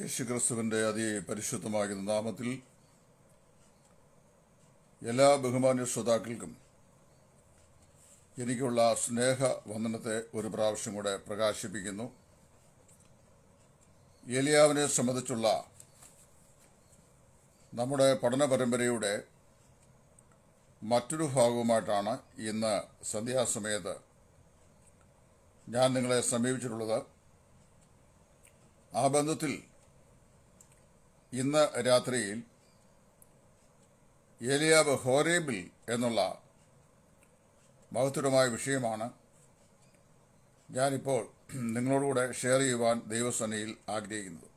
യേശുക്രിസ്തുവിൻ്റെ അതിപരിശുദ്ധമാകുന്ന നാമത്തിൽ എല്ലാ ബഹുമാന്യ ശ്രോതാക്കൾക്കും എനിക്കുള്ള സ്നേഹ വന്ദനത്തെ ഒരു പ്രാവശ്യം കൂടെ പ്രകാശിപ്പിക്കുന്നു ഏലിയാവിനെ സംബന്ധിച്ചുള്ള നമ്മുടെ പഠന പരമ്പരയുടെ മറ്റൊരു ഭാഗവുമായിട്ടാണ് ഇന്ന് സന്ധ്യാസമയത്ത് ഞാൻ നിങ്ങളെ സമീപിച്ചിട്ടുള്ളത് ആ ബന്ധത്തിൽ ഇന്ന് രാത്രിയിൽ ഏലിയാബ് ഹോറേബിൽ എന്നുള്ള മഹത്തരമായ വിഷയമാണ് ഞാനിപ്പോൾ നിങ്ങളോടുകൂടെ ഷെയർ ചെയ്യുവാൻ ദൈവസേനയിൽ ആഗ്രഹിക്കുന്നത്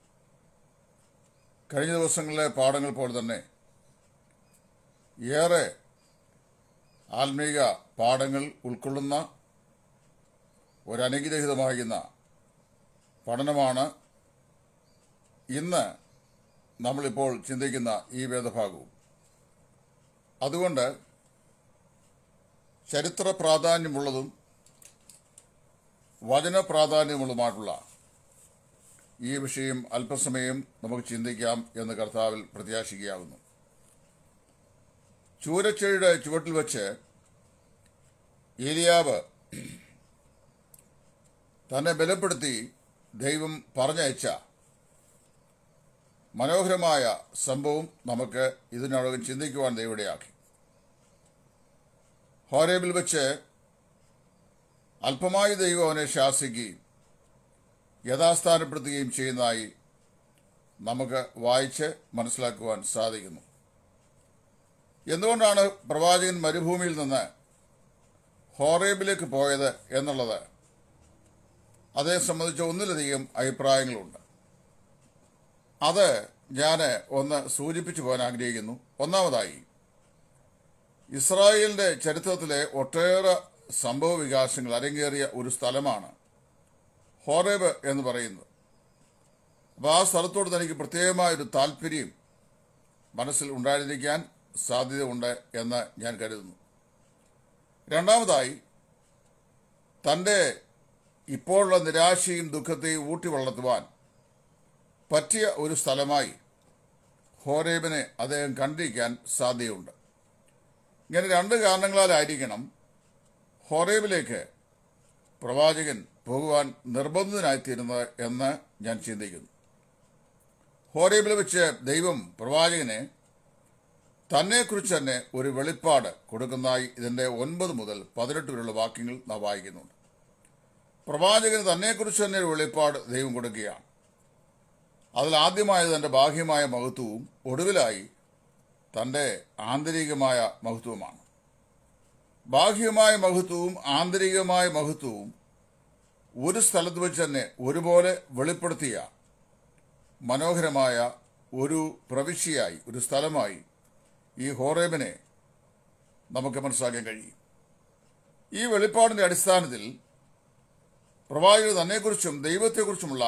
കഴിഞ്ഞ ദിവസങ്ങളിലെ പാഠങ്ങൾ പോലെ തന്നെ ഏറെ ആത്മീക പാഠങ്ങൾ ഉൾക്കൊള്ളുന്ന ഒരനുഗ്രഹിതമായിരുന്ന പഠനമാണ് ഇന്ന് നമ്മളിപ്പോൾ ചിന്തിക്കുന്ന ഈ വേദഭാഗവും അതുകൊണ്ട് ചരിത്ര പ്രാധാന്യമുള്ളതും വചന പ്രാധാന്യമുള്ളതുമായിട്ടുള്ള ഈ വിഷയം അല്പസമയം നമുക്ക് ചിന്തിക്കാം എന്ന് കർത്താവിൽ പ്രത്യാശിക്കുകയാകുന്നു ചൂരച്ചെഴിയുടെ ചുവട്ടിൽ വച്ച് ഏലിയാവ് തന്നെ ബലപ്പെടുത്തി ദൈവം പറഞ്ഞയച്ച മനോഹരമായ സംഭവം നമുക്ക് ഇതിനോടകം ചിന്തിക്കുവാൻ ദൈവടയാക്കി ഹോരേബിൽ വെച്ച് അല്പമായി ദൈവം അവനെ ശാസിക്കുകയും യഥാസ്ഥാനപ്പെടുത്തുകയും ചെയ്യുന്നതായി നമുക്ക് വായിച്ച് മനസ്സിലാക്കുവാൻ സാധിക്കുന്നു എന്തുകൊണ്ടാണ് പ്രവാചകൻ മരുഭൂമിയിൽ നിന്ന് ഹോറേബിലേക്ക് പോയത് എന്നുള്ളത് അതേ സംബന്ധിച്ച് ഒന്നിലധികം അഭിപ്രായങ്ങളുണ്ട് അത് ഞാൻ ഒന്ന് സൂചിപ്പിച്ചു പോകാൻ ആഗ്രഹിക്കുന്നു ഒന്നാമതായി ഇസ്രായേലിന്റെ ചരിത്രത്തിലെ ഒട്ടേറെ സംഭവ വികാസങ്ങൾ അരങ്ങേറിയ ഒരു സ്ഥലമാണ് ഹോറേബ് എന്ന് പറയുന്നത് അപ്പോൾ ആ സ്ഥലത്തോട് തനിക്ക് പ്രത്യേകമായൊരു താല്പര്യം മനസ്സിൽ ഉണ്ടായിരിക്കാൻ സാധ്യതയുണ്ട് എന്ന് ഞാൻ കരുതുന്നു രണ്ടാമതായി തൻ്റെ ഇപ്പോഴുള്ള നിരാശയും ദുഃഖത്തെയും ഊട്ടി വളർത്തുവാൻ പറ്റിയ ഒരു സ്ഥലമായി ഹോരേബിനെ അദ്ദേഹം കണ്ടിരിക്കാൻ സാധ്യതയുണ്ട് ഇങ്ങനെ രണ്ട് കാരണങ്ങളാലായിരിക്കണം ഹോറേബിലേക്ക് പ്രവാചകൻ പോകുവാൻ നിർബന്ധിതനായിത്തീരുന്നത് എന്ന് ഞാൻ ചിന്തിക്കുന്നു ഹോറേബിൽ വെച്ച് ദൈവം പ്രവാചകനെ തന്നെക്കുറിച്ച് തന്നെ ഒരു വെളിപ്പാട് കൊടുക്കുന്നതായി ഇതിൻ്റെ ഒൻപത് മുതൽ പതിനെട്ട് വരെയുള്ള വാക്യങ്ങൾ നാം വായിക്കുന്നുണ്ട് പ്രവാചകന് തന്നെക്കുറിച്ച് തന്നെ ഒരു വെളിപ്പാട് ദൈവം കൊടുക്കുകയാണ് അതിൽ ആദ്യമായ തന്റെ ബാഹ്യമായ മഹത്വവും ഒടുവിലായി തന്റെ ആന്തരികമായ മഹത്വവുമാണ് ബാഹ്യമായ മഹത്വവും ആന്തരികമായ മഹത്വവും ഒരു സ്ഥലത്ത് വെച്ച് തന്നെ ഒരുപോലെ വെളിപ്പെടുത്തിയ മനോഹരമായ ഒരു പ്രവിശ്യയായി ഒരു സ്ഥലമായി ഈ ഹോറേബിനെ നമുക്ക് മനസ്സിലാക്കാൻ കഴിയും ഈ വെളിപ്പാടിൻ്റെ അടിസ്ഥാനത്തിൽ പ്രവാചകർ തന്നെക്കുറിച്ചും ദൈവത്തെക്കുറിച്ചുമുള്ള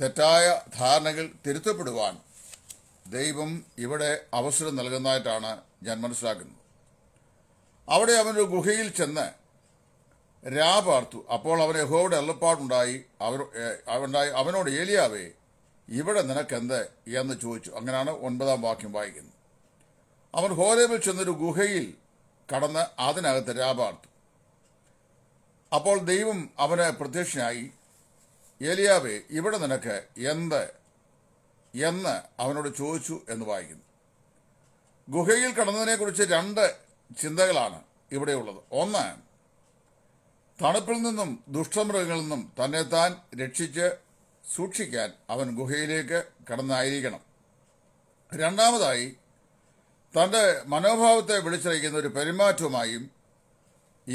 തെറ്റായ ധാരണകൾ തിരുത്തപ്പെടുവാൻ ദൈവം ഇവിടെ അവസരം നൽകുന്നതായിട്ടാണ് ഞാൻ മനസ്സിലാക്കുന്നത് അവിടെ അവനൊരു ഗുഹയിൽ ചെന്ന് രാപാർത്തു അപ്പോൾ അവൻ യഹോയുടെ അള്ളപ്പാടുണ്ടായി അവർ അവണ്ടായി അവനോട് ഏലിയാവേ ഇവിടെ നിനക്കെന്ത് എന്ന് ചോദിച്ചു അങ്ങനെയാണ് ഒൻപതാം വാക്യം വായിക്കുന്നത് അവൻ ഹോരേബിൽ ചെന്നൊരു ഗുഹയിൽ കടന്ന് അതിനകത്ത് രാപാർത്തു അപ്പോൾ ദൈവം അവന് പ്രത്യക്ഷനായി ഏലിയാവേ ഇവിടെ നിനക്ക് എന്ത് എന്ന് അവനോട് ചോദിച്ചു എന്ന് വായിക്കുന്നു ഗുഹയിൽ കടന്നതിനെക്കുറിച്ച് രണ്ട് ചിന്തകളാണ് ഇവിടെയുള്ളത് ഒന്ന് തണുപ്പിൽ നിന്നും ദുഷ്ടമൃഗങ്ങളിൽ നിന്നും തന്നെ താൻ രക്ഷിച്ച് സൂക്ഷിക്കാൻ അവൻ ഗുഹയിലേക്ക് കടന്നായിരിക്കണം രണ്ടാമതായി തന്റെ മനോഭാവത്തെ വിളിച്ചറിയിക്കുന്ന ഒരു പെരുമാറ്റവുമായും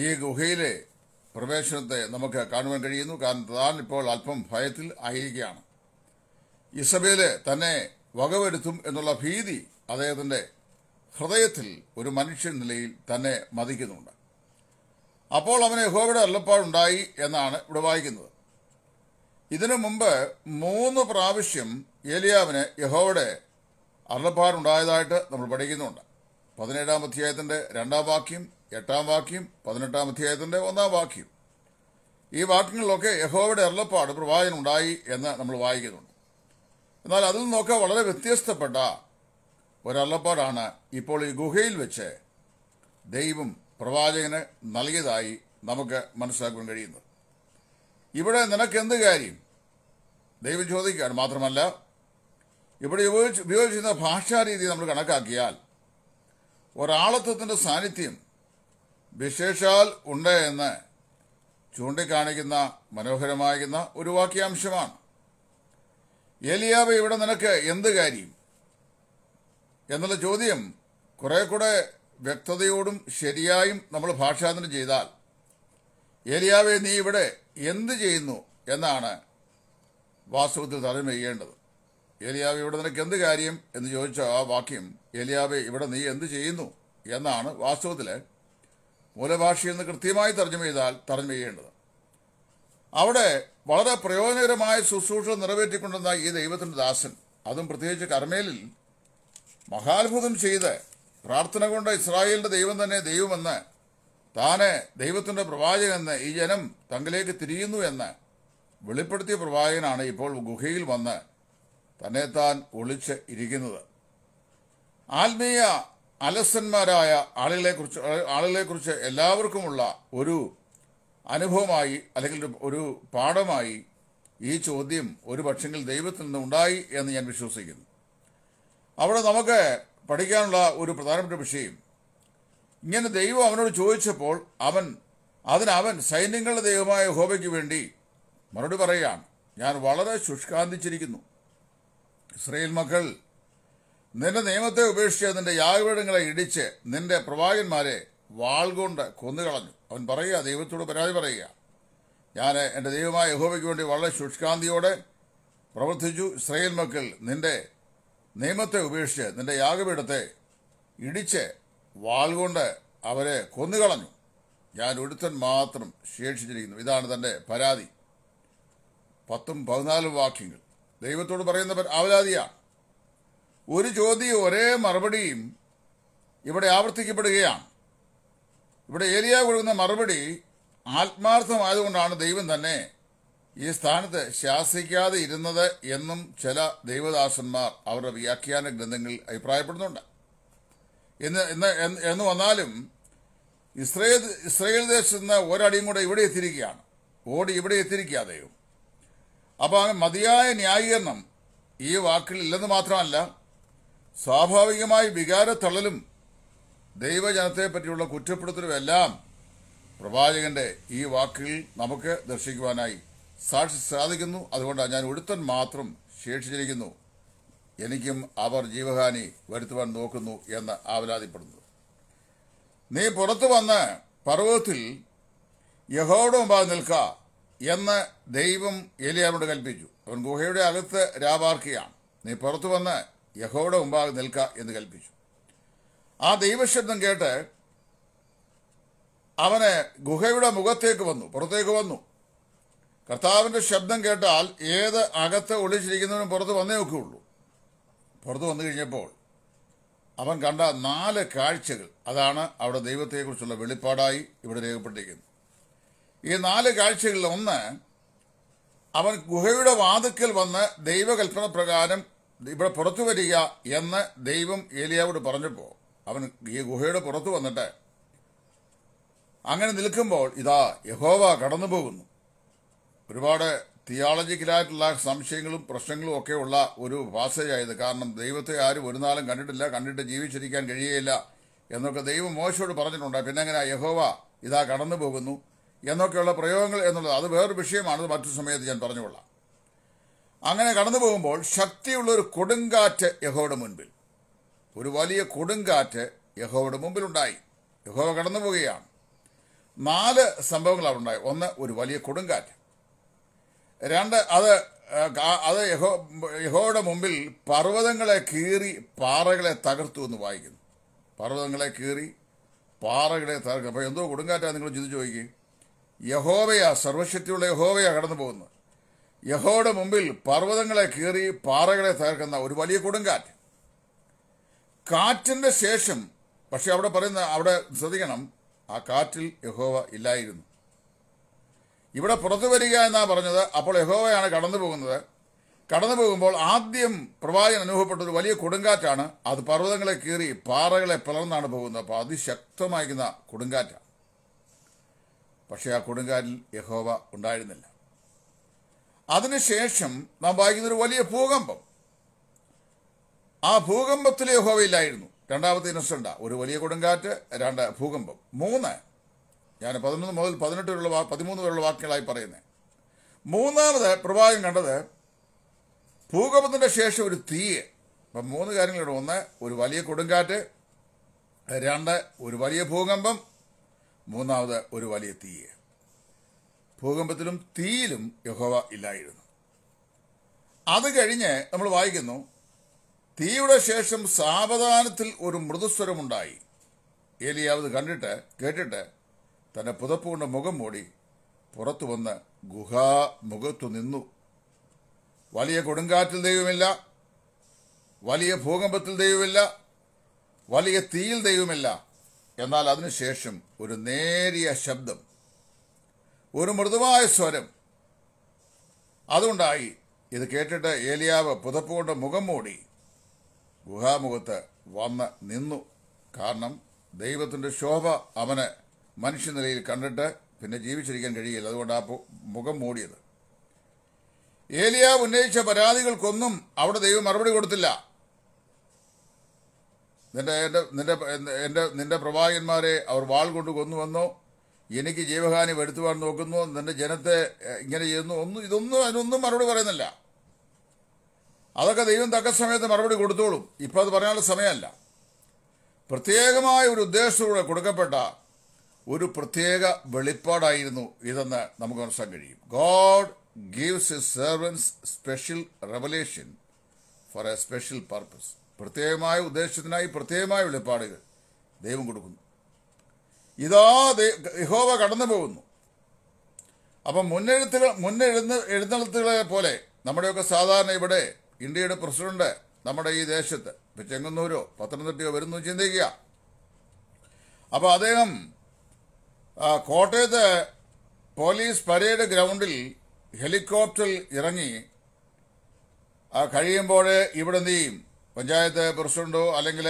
ഈ ഗുഹയിലെ പ്രവേശനത്തെ നമുക്ക് കാണുവാൻ കഴിയുന്നു കാരണം താൻ ഇപ്പോൾ അല്പം ഭയത്തിൽ ആയിരിക്കുകയാണ് ഇസബേല് തന്നെ വകവരുത്തും എന്നുള്ള ഭീതി അദ്ദേഹത്തിന്റെ ഹൃദയത്തിൽ ഒരു മനുഷ്യൻ നിലയിൽ തന്നെ മതിക്കുന്നുണ്ട് അപ്പോൾ അവന് യഹോവയുടെ അല്ലപ്പാടുണ്ടായി എന്നാണ് ഇവിടെ വായിക്കുന്നത് ഇതിനു മുമ്പ് മൂന്ന് പ്രാവശ്യം ഏലിയാവിന് യഹോവയുടെ അരുളപ്പാടുണ്ടായതായിട്ട് നമ്മൾ പഠിക്കുന്നുണ്ട് പതിനേഴാം അധ്യായത്തിന്റെ രണ്ടാം വാക്യം എട്ടാം വാക്യം പതിനെട്ടാം അധ്യായത്തിന്റെ ഒന്നാം വാക്യം ഈ വാക്യങ്ങളിലൊക്കെ യഹോവയുടെ അരുളപ്പാട് ഉണ്ടായി എന്ന് നമ്മൾ വായിക്കുന്നുണ്ട് എന്നാൽ അതിൽ നിന്നൊക്കെ വളരെ വ്യത്യസ്തപ്പെട്ട ഒരള്ളപ്പാടാണ് ഇപ്പോൾ ഈ ഗുഹയിൽ വെച്ച് ദൈവം പ്രവാചകന് നൽകിയതായി നമുക്ക് മനസ്സിലാക്കാൻ കഴിയുന്നത് ഇവിടെ നിനക്ക് എന്ത് കാര്യം ദൈവം ചോദിക്കുകയാണ് മാത്രമല്ല ഇവിടെ ഉപയോഗിച്ച് ഉപയോഗിച്ചിരുന്ന ഭാഷാരീതി നമ്മൾ കണക്കാക്കിയാൽ ഒരാളത്വത്തിൻ്റെ സാന്നിധ്യം വിശേഷാൽ ഉണ്ട് എന്ന് ചൂണ്ടിക്കാണിക്കുന്ന മനോഹരമായിരുന്ന ഒരു വാക്യാംശമാണ് ഏലിയാവ് ഇവിടെ നിനക്ക് എന്ത് കാര്യം എന്നുള്ള ചോദ്യം കുറെ കൂടെ വ്യക്തതയോടും ശരിയായും നമ്മൾ ഭാഷാന്തരം ചെയ്താൽ ഏലിയാവെ നീ ഇവിടെ എന്ത് ചെയ്യുന്നു എന്നാണ് വാസ്തവത്തിൽ തലം ചെയ്യേണ്ടത് ഏലിയാവ് ഇവിടെ നിനക്ക് എന്ത് കാര്യം എന്ന് ചോദിച്ച ആ വാക്യം ഏലിയാവെ ഇവിടെ നീ എന്ത് ചെയ്യുന്നു എന്നാണ് വാസ്തവത്തിൽ മൂലഭാഷയിൽ നിന്ന് കൃത്യമായി തർജ്ജമ ചെയ്താൽ തർജ്ജമ ചെയ്യേണ്ടത് അവിടെ വളരെ പ്രയോജനകരമായ ശുശ്രൂഷ നിറവേറ്റിക്കൊണ്ടുവന്ന ഈ ദൈവത്തിൻ്റെ ദാസൻ അതും പ്രത്യേകിച്ച് കർമ്മേലിൽ മഹാത്ഭുതം ചെയ്ത് പ്രാർത്ഥന കൊണ്ട് ഇസ്രായേലിൻ്റെ ദൈവം തന്നെ ദൈവമെന്ന് താന് ദൈവത്തിൻ്റെ പ്രവാചകനെന്ന് ഈ ജനം തങ്ങളിലേക്ക് തിരിയുന്നു എന്ന് വെളിപ്പെടുത്തിയ പ്രവാചകനാണ് ഇപ്പോൾ ഗുഹയിൽ വന്ന് തന്നെത്താൻ ഒളിച്ച് ഇരിക്കുന്നത് ആത്മീയ അലസന്മാരായ ആളുകളെ ആളുകളെ കുറിച്ച് എല്ലാവർക്കുമുള്ള ഒരു അനുഭവമായി അല്ലെങ്കിൽ ഒരു പാഠമായി ഈ ചോദ്യം ഒരു പക്ഷെങ്കിൽ ദൈവത്തിൽ നിന്ന് ഉണ്ടായി എന്ന് ഞാൻ വിശ്വസിക്കുന്നു അവിടെ നമുക്ക് പഠിക്കാനുള്ള ഒരു പ്രധാനപ്പെട്ട വിഷയം ഇങ്ങനെ ദൈവം അവനോട് ചോദിച്ചപ്പോൾ അവൻ അതിനവൻ സൈന്യങ്ങളുടെ ദൈവമായ ഹോബയ്ക്ക് വേണ്ടി മറുപടി പറയുകയാണ് ഞാൻ വളരെ ശുഷ്കാന്തിച്ചിരിക്കുന്നു ഇസ്രയേൽ മക്കൾ നിന്റെ നിയമത്തെ ഉപേക്ഷിച്ച് നിന്റെ യാഗപീഠങ്ങളെ ഇടിച്ച് നിന്റെ പ്രവാചകന്മാരെ വാൾ കൊണ്ട് കൊന്നുകളഞ്ഞു അവൻ പറയുക ദൈവത്തോട് പരാതി പറയുക ഞാൻ എൻ്റെ ദൈവമായ യഹോബയ്ക്ക് വേണ്ടി വളരെ ശുഷ്കാന്തിയോടെ പ്രവർത്തിച്ചു ഇസ്രയേൽ മക്കൾ നിന്റെ നിയമത്തെ ഉപേക്ഷിച്ച് നിന്റെ യാഗപീഠത്തെ ഇടിച്ച് വാൾ കൊണ്ട് അവരെ കൊന്നുകളഞ്ഞു ഞാൻ ഒരുത്തൻ മാത്രം ശേഷിച്ചിരിക്കുന്നു ഇതാണ് തൻ്റെ പരാതി പത്തും പതിനാലും വാക്യങ്ങൾ ദൈവത്തോട് പറയുന്ന അവരാതിയാണ് ഒരു ചോദ്യം ഒരേ മറുപടിയും ഇവിടെ ആവർത്തിക്കപ്പെടുകയാണ് ഇവിടെ ഏലിയ കൊടുക്കുന്ന മറുപടി ആത്മാർത്ഥമായതുകൊണ്ടാണ് ദൈവം തന്നെ ഈ സ്ഥാനത്ത് ശാസിക്കാതെ ഇരുന്നത് എന്നും ചില ദൈവദാസന്മാർ അവരുടെ വ്യാഖ്യാന ഗ്രന്ഥങ്ങളിൽ അഭിപ്രായപ്പെടുന്നുണ്ട് എന്ന് എന്ന് വന്നാലും ഇസ്രയേൽ ഇസ്രയേൽ ദേശത്ത് നിന്ന് ഒരടിയും കൂടെ ഇവിടെ എത്തിയിരിക്കുകയാണ് ഓടി ഇവിടെ ദൈവം അപ്പോൾ മതിയായ ന്യായീകരണം ഈ വാക്കിൽ ഇല്ലെന്ന് മാത്രമല്ല സ്വാഭാവികമായി വികാരത്തള്ളലും ദൈവജനത്തെ പറ്റിയുള്ള കുറ്റപ്പെടുത്തലും എല്ലാം പ്രവാചകന്റെ ഈ വാക്കിൽ നമുക്ക് ദർശിക്കുവാനായി സാക്ഷി സാധിക്കുന്നു അതുകൊണ്ടാണ് ഞാൻ ഒടുത്തൻ മാത്രം ശേഷിച്ചിരിക്കുന്നു എനിക്കും അവർ ജീവഹാനി വരുത്തുവാൻ നോക്കുന്നു എന്ന് ആവലാതിപ്പെടുന്നു നീ പുറത്തു വന്ന് പർവ്വതത്തിൽ യഹോയുടെ നിൽക്ക എന്ന് ദൈവം എലിയാറോട് കൽപ്പിച്ചു അവൻ ഗുഹയുടെ അകത്ത് രാപാർക്കുകയാണ് നീ പുറത്തു വന്ന് യഹോയുടെ മുമ്പാകെ നിൽക്ക എന്ന് കൽപ്പിച്ചു ആ ദൈവശബ്ദം കേട്ട് അവനെ ഗുഹയുടെ മുഖത്തേക്ക് വന്നു പുറത്തേക്ക് വന്നു കർത്താവിന്റെ ശബ്ദം കേട്ടാൽ ഏത് അകത്ത് ഒളിച്ചിരിക്കുന്നവനും പുറത്ത് വന്നേ ഒക്കെയുള്ളൂ പുറത്ത് വന്നു കഴിഞ്ഞപ്പോൾ അവൻ കണ്ട നാല് കാഴ്ചകൾ അതാണ് അവിടെ ദൈവത്തെക്കുറിച്ചുള്ള വെളിപ്പാടായി ഇവിടെ രേഖപ്പെട്ടിരിക്കുന്നത് ഈ നാല് കാഴ്ചകളിൽ ഒന്ന് അവൻ ഗുഹയുടെ വാതുക്കൽ വന്ന് ദൈവകൽപ്പന പ്രകാരം ഇവിടെ പുറത്തു വരിക എന്ന് ദൈവം ഏലിയാവോട് പറഞ്ഞപ്പോൾ അവൻ ഈ ഗുഹയുടെ പുറത്തു വന്നിട്ട് അങ്ങനെ നിൽക്കുമ്പോൾ ഇതാ യഹോവ കടന്നു പോകുന്നു ഒരുപാട് തിയോളജിക്കലായിട്ടുള്ള സംശയങ്ങളും പ്രശ്നങ്ങളും ഒക്കെ ഉള്ള ഒരു ഭാഷയായത് കാരണം ദൈവത്തെ ആരും ഒരു നാളും കണ്ടിട്ടില്ല കണ്ടിട്ട് ജീവിച്ചിരിക്കാൻ കഴിയേയില്ല എന്നൊക്കെ ദൈവം മോശയോട് പറഞ്ഞിട്ടുണ്ട് പിന്നെ അങ്ങനെ യഹോവ ഇതാ കടന്നു പോകുന്നു എന്നൊക്കെയുള്ള പ്രയോഗങ്ങൾ എന്നുള്ളത് അത് വേറൊരു വിഷയമാണ് മറ്റു സമയത്ത് ഞാൻ പറഞ്ഞുകൊള്ളാം അങ്ങനെ കടന്നു പോകുമ്പോൾ ശക്തിയുള്ള ഒരു കൊടുങ്കാറ്റ് യഹോയുടെ മുൻപിൽ ഒരു വലിയ കൊടുങ്കാറ്റ് യഹോയുടെ മുമ്പിലുണ്ടായി യഹോവ കടന്നു പോവുകയാണ് നാല് സംഭവങ്ങൾ അവിടെ ഉണ്ടായി ഒന്ന് ഒരു വലിയ കൊടുങ്കാറ്റ് രണ്ട് അത് അത് യഹോ യഹോയുടെ മുമ്പിൽ പർവ്വതങ്ങളെ കീറി പാറകളെ തകർത്തു എന്ന് വായിക്കുന്നു പർവ്വതങ്ങളെ കീറി പാറകളെ തകർക്കും അപ്പോൾ എന്തോ കൊടുങ്കാറ്റാണ് നിങ്ങൾ ചിന്തിച്ചു ചോദിക്കുക യഹോവയാ സർവശക്തിയുള്ള യഹോവയാ കടന്നു പോകുന്നത് യഹോയുടെ മുമ്പിൽ പർവ്വതങ്ങളെ കീറി പാറകളെ തകർക്കുന്ന ഒരു വലിയ കൊടുങ്കാറ്റ് കാറ്റിന്റെ ശേഷം പക്ഷെ അവിടെ പറയുന്ന അവിടെ ശ്രദ്ധിക്കണം ആ കാറ്റിൽ യഹോവ ഇല്ലായിരുന്നു ഇവിടെ പുറത്തു വരിക എന്നാ പറഞ്ഞത് അപ്പോൾ യഹോവയാണ് കടന്നു പോകുന്നത് കടന്നു പോകുമ്പോൾ ആദ്യം പ്രവാചകൻ അനുഭവപ്പെട്ട ഒരു വലിയ കൊടുങ്കാറ്റാണ് അത് പർവ്വതങ്ങളെ കീറി പാറകളെ പിളർന്നാണ് പോകുന്നത് അപ്പോൾ അതിശക്തമായിരിക്കുന്ന കൊടുങ്കാറ്റാണ് പക്ഷേ ആ കൊടുങ്കാറ്റിൽ യഹോവ ഉണ്ടായിരുന്നില്ല അതിനുശേഷം നാം ഒരു വലിയ ഭൂകമ്പം ആ ഭൂകമ്പത്തിലെ യഹോവയിലായിരുന്നു രണ്ടാമത്തെ ഇന്നസെന്റ ഒരു വലിയ കൊടുങ്കാറ്റ് രണ്ട് ഭൂകമ്പം മൂന്ന് ഞാൻ പതിനൊന്ന് മുതൽ പതിനെട്ട് വരെയുള്ള പതിമൂന്ന് വരെയുള്ള വാക്യങ്ങളായി പറയുന്നത് മൂന്നാമത് പ്രഭാകം കണ്ടത് ഭൂകമ്പത്തിന്റെ ശേഷം ഒരു തീയെ അപ്പം മൂന്ന് കാര്യങ്ങളുണ്ട് ഒന്ന് ഒരു വലിയ കൊടുങ്കാറ്റ് രണ്ട് ഒരു വലിയ ഭൂകമ്പം മൂന്നാമത് ഒരു വലിയ തീയെ ഭൂകമ്പത്തിലും തീയിലും യഹോവ ഇല്ലായിരുന്നു അത് കഴിഞ്ഞ് നമ്മൾ വായിക്കുന്നു തീയുടെ ശേഷം സാവധാനത്തിൽ ഒരു മൃദുസ്വരമുണ്ടായി ഏലിയാവ് കണ്ടിട്ട് കേട്ടിട്ട് തന്റെ പുതപ്പുകൊണ്ട് മുഖം മൂടി പുറത്തു വന്ന് ഗുഹാമുഖത്തു നിന്നു വലിയ കൊടുങ്കാറ്റിൽ ദൈവമില്ല വലിയ ഭൂകമ്പത്തിൽ ദൈവമില്ല വലിയ തീയിൽ ദൈവമില്ല എന്നാൽ അതിനുശേഷം ഒരു നേരിയ ശബ്ദം ഒരു മൃദുവായ സ്വരം അതുണ്ടായി ഇത് കേട്ടിട്ട് ഏലിയാവ് പുതപ്പുകൊണ്ട് മുഖം മൂടി ഗുഹാമുഖത്ത് വന്ന് നിന്നു കാരണം ദൈവത്തിൻ്റെ ശോഭ അവന് മനുഷ്യനിലയിൽ കണ്ടിട്ട് പിന്നെ ജീവിച്ചിരിക്കാൻ കഴിയില്ല അതുകൊണ്ട് ആ മുഖം മൂടിയത് ഏലിയാവ് ഉന്നയിച്ച പരാതികൾക്കൊന്നും അവിടെ ദൈവം മറുപടി കൊടുത്തില്ല നിന്റെ എൻ്റെ നിന്റെ എൻ്റെ നിന്റെ പ്രവാചകന്മാരെ അവർ വാൾ കൊണ്ട് കൊന്നുവന്നോ എനിക്ക് ജീവഹാനി വരുത്തുവാൻ നോക്കുന്നു തന്റെ ജനത്തെ ഇങ്ങനെ ചെയ്യുന്നു ഒന്നും ഇതൊന്നും അതിനൊന്നും മറുപടി പറയുന്നില്ല അതൊക്കെ ദൈവം തക്ക സമയത്ത് മറുപടി കൊടുത്തോളും ഇപ്പം അത് പറയാനുള്ള സമയമല്ല പ്രത്യേകമായ ഒരു ഉദ്ദേശത്തോടെ കൊടുക്കപ്പെട്ട ഒരു പ്രത്യേക വെളിപ്പാടായിരുന്നു ഇതെന്ന് നമുക്ക് മനസ്സിലാൻ കഴിയും God gives a servants special revelation for a special purpose പ്രത്യേകമായ ഉദ്ദേശത്തിനായി പ്രത്യേകമായ വെളിപ്പാടുകൾ ദൈവം കൊടുക്കുന്നു ഇതാ യഹോവ കടന്നു പോകുന്നു അപ്പം മുന്നെഴുത്തുകൾ മുന്നെഴുന്ന എഴുന്നള്ളത്തുകളെ പോലെ നമ്മുടെയൊക്കെ സാധാരണ ഇവിടെ ഇന്ത്യയുടെ പ്രസിഡന്റ് നമ്മുടെ ഈ ദേശത്ത് ഇപ്പം ചെങ്ങന്നൂരോ പത്തനംതിട്ടയോ വരുന്നു ചിന്തിക്കുക അപ്പോൾ അദ്ദേഹം കോട്ടയത്ത് പോലീസ് പരേഡ് ഗ്രൗണ്ടിൽ ഹെലികോപ്റ്ററിൽ ഇറങ്ങി കഴിയുമ്പോഴേ ഇവിടെ നീ പഞ്ചായത്ത് പ്രസിഡന്റോ അല്ലെങ്കിൽ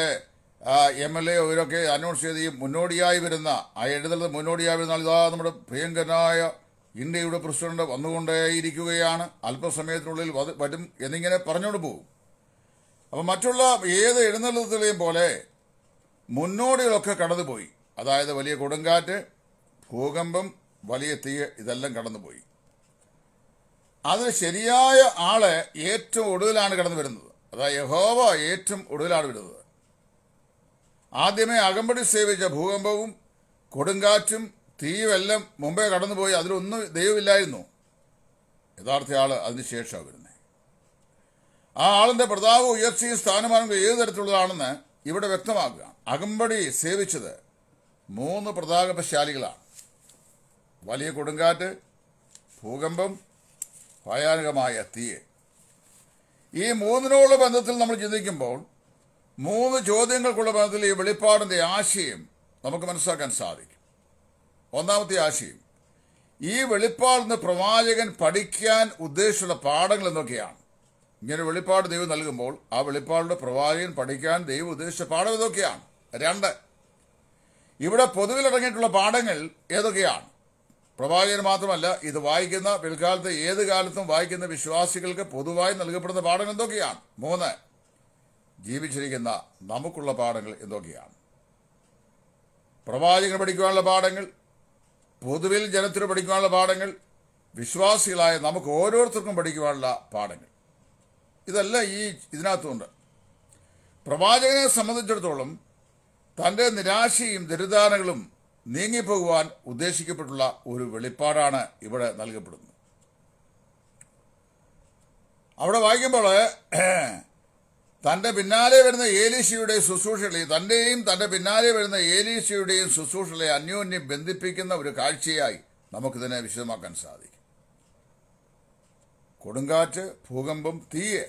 എം എൽ എ ഇവരൊക്കെ അനൗൺസ് ചെയ്ത് ഈ മുന്നോടിയായി വരുന്ന ആ എഴുതലത് മുന്നോടിയായി വരുന്ന ഇതാ നമ്മുടെ പ്രിയങ്കരനായ ഇന്ത്യയുടെ പ്രസിഡന്റ് വന്നുകൊണ്ടേയിരിക്കുകയാണ് അല്പസമയത്തിനുള്ളിൽ വരും എന്നിങ്ങനെ പറഞ്ഞുകൊണ്ട് പോകും അപ്പം മറ്റുള്ള ഏത് എഴുന്നള്ളത്തിലെയും പോലെ മുന്നോടികളൊക്കെ കടന്നുപോയി അതായത് വലിയ കൊടുങ്കാറ്റ് ഭൂകമ്പം വലിയ തീയ ഇതെല്ലാം കടന്നുപോയി അതിന് ശരിയായ ആളെ ഏറ്റവും ഒടുവിലാണ് കടന്നു വരുന്നത് അതായത് യഹോവ ഏറ്റവും ഒടുവിലാണ് വരുന്നത് ആദ്യമേ അകമ്പടി സേവിച്ച ഭൂകമ്പവും കൊടുങ്കാറ്റും തീയുമെല്ലാം മുമ്പേ കടന്നുപോയി അതിലൊന്നും ദൈവമില്ലായിരുന്നു യഥാർത്ഥ ആൾ അതിനുശേഷമാണ് വരുന്നത് ആ ആളിന്റെ പ്രതാപവും ഉയർച്ചയും സ്ഥാനമാനങ്ങളും ഏത് തരത്തിലുള്ളതാണെന്ന് ഇവിടെ വ്യക്തമാക്കുക അകമ്പടി സേവിച്ചത് മൂന്ന് പ്രതാപശാലികളാണ് വലിയ കൊടുങ്കാറ്റ് ഭൂകമ്പം ഭയാനകമായ തീയ് ഈ മൂന്നിനോളം ബന്ധത്തിൽ നമ്മൾ ചിന്തിക്കുമ്പോൾ മൂന്ന് ചോദ്യങ്ങൾക്കുള്ള ബന്ധത്തിൽ ഈ വെളിപ്പാടിൻ്റെ ആശയം നമുക്ക് മനസ്സിലാക്കാൻ സാധിക്കും ഒന്നാമത്തെ ആശയം ഈ വെളിപ്പാടിന് പ്രവാചകൻ പഠിക്കാൻ ഉദ്ദേശിച്ചുള്ള പാഠങ്ങൾ എന്തൊക്കെയാണ് ഇങ്ങനെ വെളിപ്പാട് ദൈവം നൽകുമ്പോൾ ആ വെളിപ്പാടിന്റെ പ്രവാചകൻ പഠിക്കാൻ ദൈവം ഉദ്ദേശിച്ച പാഠം ഏതൊക്കെയാണ് രണ്ട് ഇവിടെ പൊതുവിലടങ്ങിയിട്ടുള്ള പാഠങ്ങൾ ഏതൊക്കെയാണ് പ്രവാചകൻ മാത്രമല്ല ഇത് വായിക്കുന്ന പിൽക്കാലത്ത് ഏത് കാലത്തും വായിക്കുന്ന വിശ്വാസികൾക്ക് പൊതുവായി നൽകപ്പെടുന്ന പാഠങ്ങൾ എന്തൊക്കെയാണ് മൂന്ന് ജീവിച്ചിരിക്കുന്ന നമുക്കുള്ള പാഠങ്ങൾ എന്തൊക്കെയാണ് പ്രവാചകൻ പഠിക്കുവാനുള്ള പാഠങ്ങൾ പൊതുവിൽ ജനത്തിന് പഠിക്കുവാനുള്ള പാഠങ്ങൾ വിശ്വാസികളായ നമുക്ക് ഓരോരുത്തർക്കും പഠിക്കുവാനുള്ള പാഠങ്ങൾ ഇതെല്ലാം ഈ ഇതിനകത്തുണ്ട് പ്രവാചകനെ സംബന്ധിച്ചിടത്തോളം തൻ്റെ നിരാശയും ദരിദാനകളും നീങ്ങിപ്പോകുവാൻ ഉദ്ദേശിക്കപ്പെട്ടുള്ള ഒരു വെളിപ്പാടാണ് ഇവിടെ നൽകപ്പെടുന്നത് അവിടെ വായിക്കുമ്പോൾ തന്റെ പിന്നാലെ വരുന്ന ഏലീശയുടെ ശുശ്രൂഷകളെ തന്റെയും തന്റെ പിന്നാലെ വരുന്ന ഏലീശയുടെയും ശുശ്രൂഷകളെ അന്യോന്യം ബന്ധിപ്പിക്കുന്ന ഒരു കാഴ്ചയായി നമുക്കിതിനെ വിശദമാക്കാൻ സാധിക്കും കൊടുങ്കാറ്റ് ഭൂകമ്പം തീയെ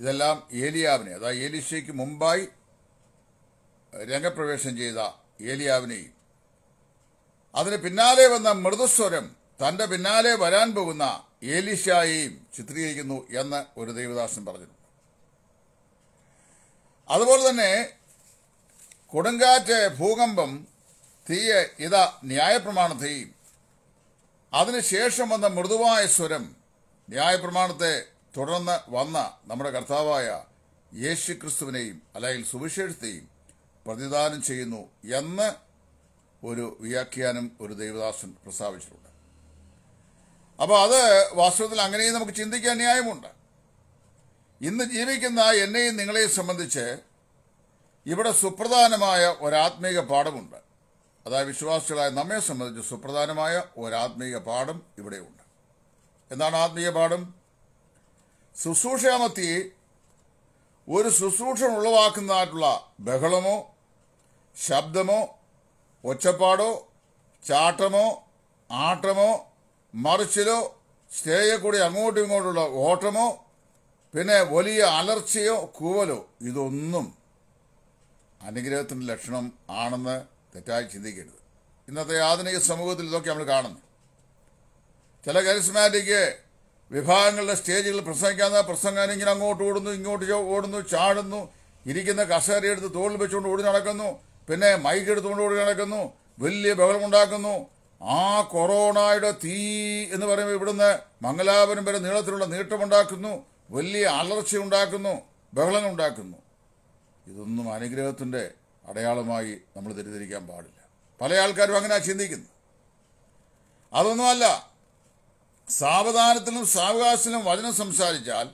ഇതെല്ലാം ഏലിയാവിനെ അതായത് ഏലീശയ്ക്ക് മുമ്പായി രംഗപ്രവേശം ചെയ്ത ഏലിയാവിനെയും അതിന് പിന്നാലെ വന്ന മൃദുസ്വരം തന്റെ പിന്നാലെ വരാൻ പോകുന്ന ഏലിശായെയും ചിത്രീകരിക്കുന്നു എന്ന് ഒരു ദൈവദാസൻ പറഞ്ഞു അതുപോലെ തന്നെ കൊടുങ്കാറ്റ് ഭൂകമ്പം തീയ ഇതാ ന്യായപ്രമാണത്തിൽ അതിനുശേഷം വന്ന മൃദുവായ സ്വരം ന്യായപ്രമാണത്തെ തുടർന്ന് വന്ന നമ്മുടെ കർത്താവായ യേശു ക്രിസ്തുവിനെയും അല്ലെങ്കിൽ സുവിശേഷത്തെയും പ്രതിദാനം ചെയ്യുന്നു എന്ന് ഒരു വ്യാഖ്യാനം ഒരു ദേവദാസൻ പ്രസ്താവിച്ചിട്ടുണ്ട് അപ്പോൾ അത് വാസ്തവത്തിൽ അങ്ങനെയും നമുക്ക് ചിന്തിക്കാൻ ന്യായമുണ്ട് ഇന്ന് ജീവിക്കുന്ന എന്നെയും നിങ്ങളെയും സംബന്ധിച്ച് ഇവിടെ സുപ്രധാനമായ ഒരാത്മീക പാഠമുണ്ട് അതായത് വിശ്വാസികളായ നമ്മെ സംബന്ധിച്ച് സുപ്രധാനമായ ഒരാത്മീക പാഠം ഇവിടെയുണ്ട് എന്താണ് ആത്മീയ പാഠം ശുശ്രൂഷാമത്തി ഒരു ശുശ്രൂഷ ഉളവാക്കുന്നതായിട്ടുള്ള ബഹളമോ ശബ്ദമോ ഒച്ചപ്പാടോ ചാട്ടമോ ആട്ടമോ മറിച്ചിലോ സ്റ്റേയെ കൂടി അങ്ങോട്ടും ഇങ്ങോട്ടുള്ള ഓട്ടമോ പിന്നെ വലിയ അലർച്ചയോ കൂവലോ ഇതൊന്നും അനുഗ്രഹത്തിൻ്റെ ലക്ഷണം ആണെന്ന് തെറ്റായി ചിന്തിക്കരുത് ഇന്നത്തെ ആധുനിക സമൂഹത്തിൽ ഇതൊക്കെ നമ്മൾ കാണുന്നു ചില കരിസ്മാറ്റിക് വിഭാഗങ്ങളുടെ സ്റ്റേജുകളിൽ പ്രസംഗിക്കാതെ പ്രസംഗം ഇങ്ങനെ അങ്ങോട്ട് ഓടുന്നു ഇങ്ങോട്ട് ഓടുന്നു ചാടുന്നു ഇരിക്കുന്ന കസേര എടുത്ത് തോളിൽ വെച്ചുകൊണ്ട് ഓടി നടക്കുന്നു പിന്നെ മൈക്ക് എടുത്തുകൊണ്ട് ഓടി നടക്കുന്നു വലിയ ബഹളമുണ്ടാക്കുന്നു ആ കൊറോണയുടെ തീ എന്ന് പറയുമ്പോൾ ഇവിടുന്ന് മംഗലാപുരം വരെ നീളത്തിലുള്ള നീട്ടമുണ്ടാക്കുന്നു വലിയ അലർച്ചയുണ്ടാക്കുന്നു ഉണ്ടാക്കുന്നു ഇതൊന്നും അനുഗ്രഹത്തിൻ്റെ അടയാളമായി നമ്മൾ തെറ്റിദ്ധരിക്കാൻ പാടില്ല പല ആൾക്കാരും അങ്ങനെ ചിന്തിക്കുന്നു അതൊന്നുമല്ല സാവധാനത്തിലും സാവകാശത്തിലും വചനം സംസാരിച്ചാൽ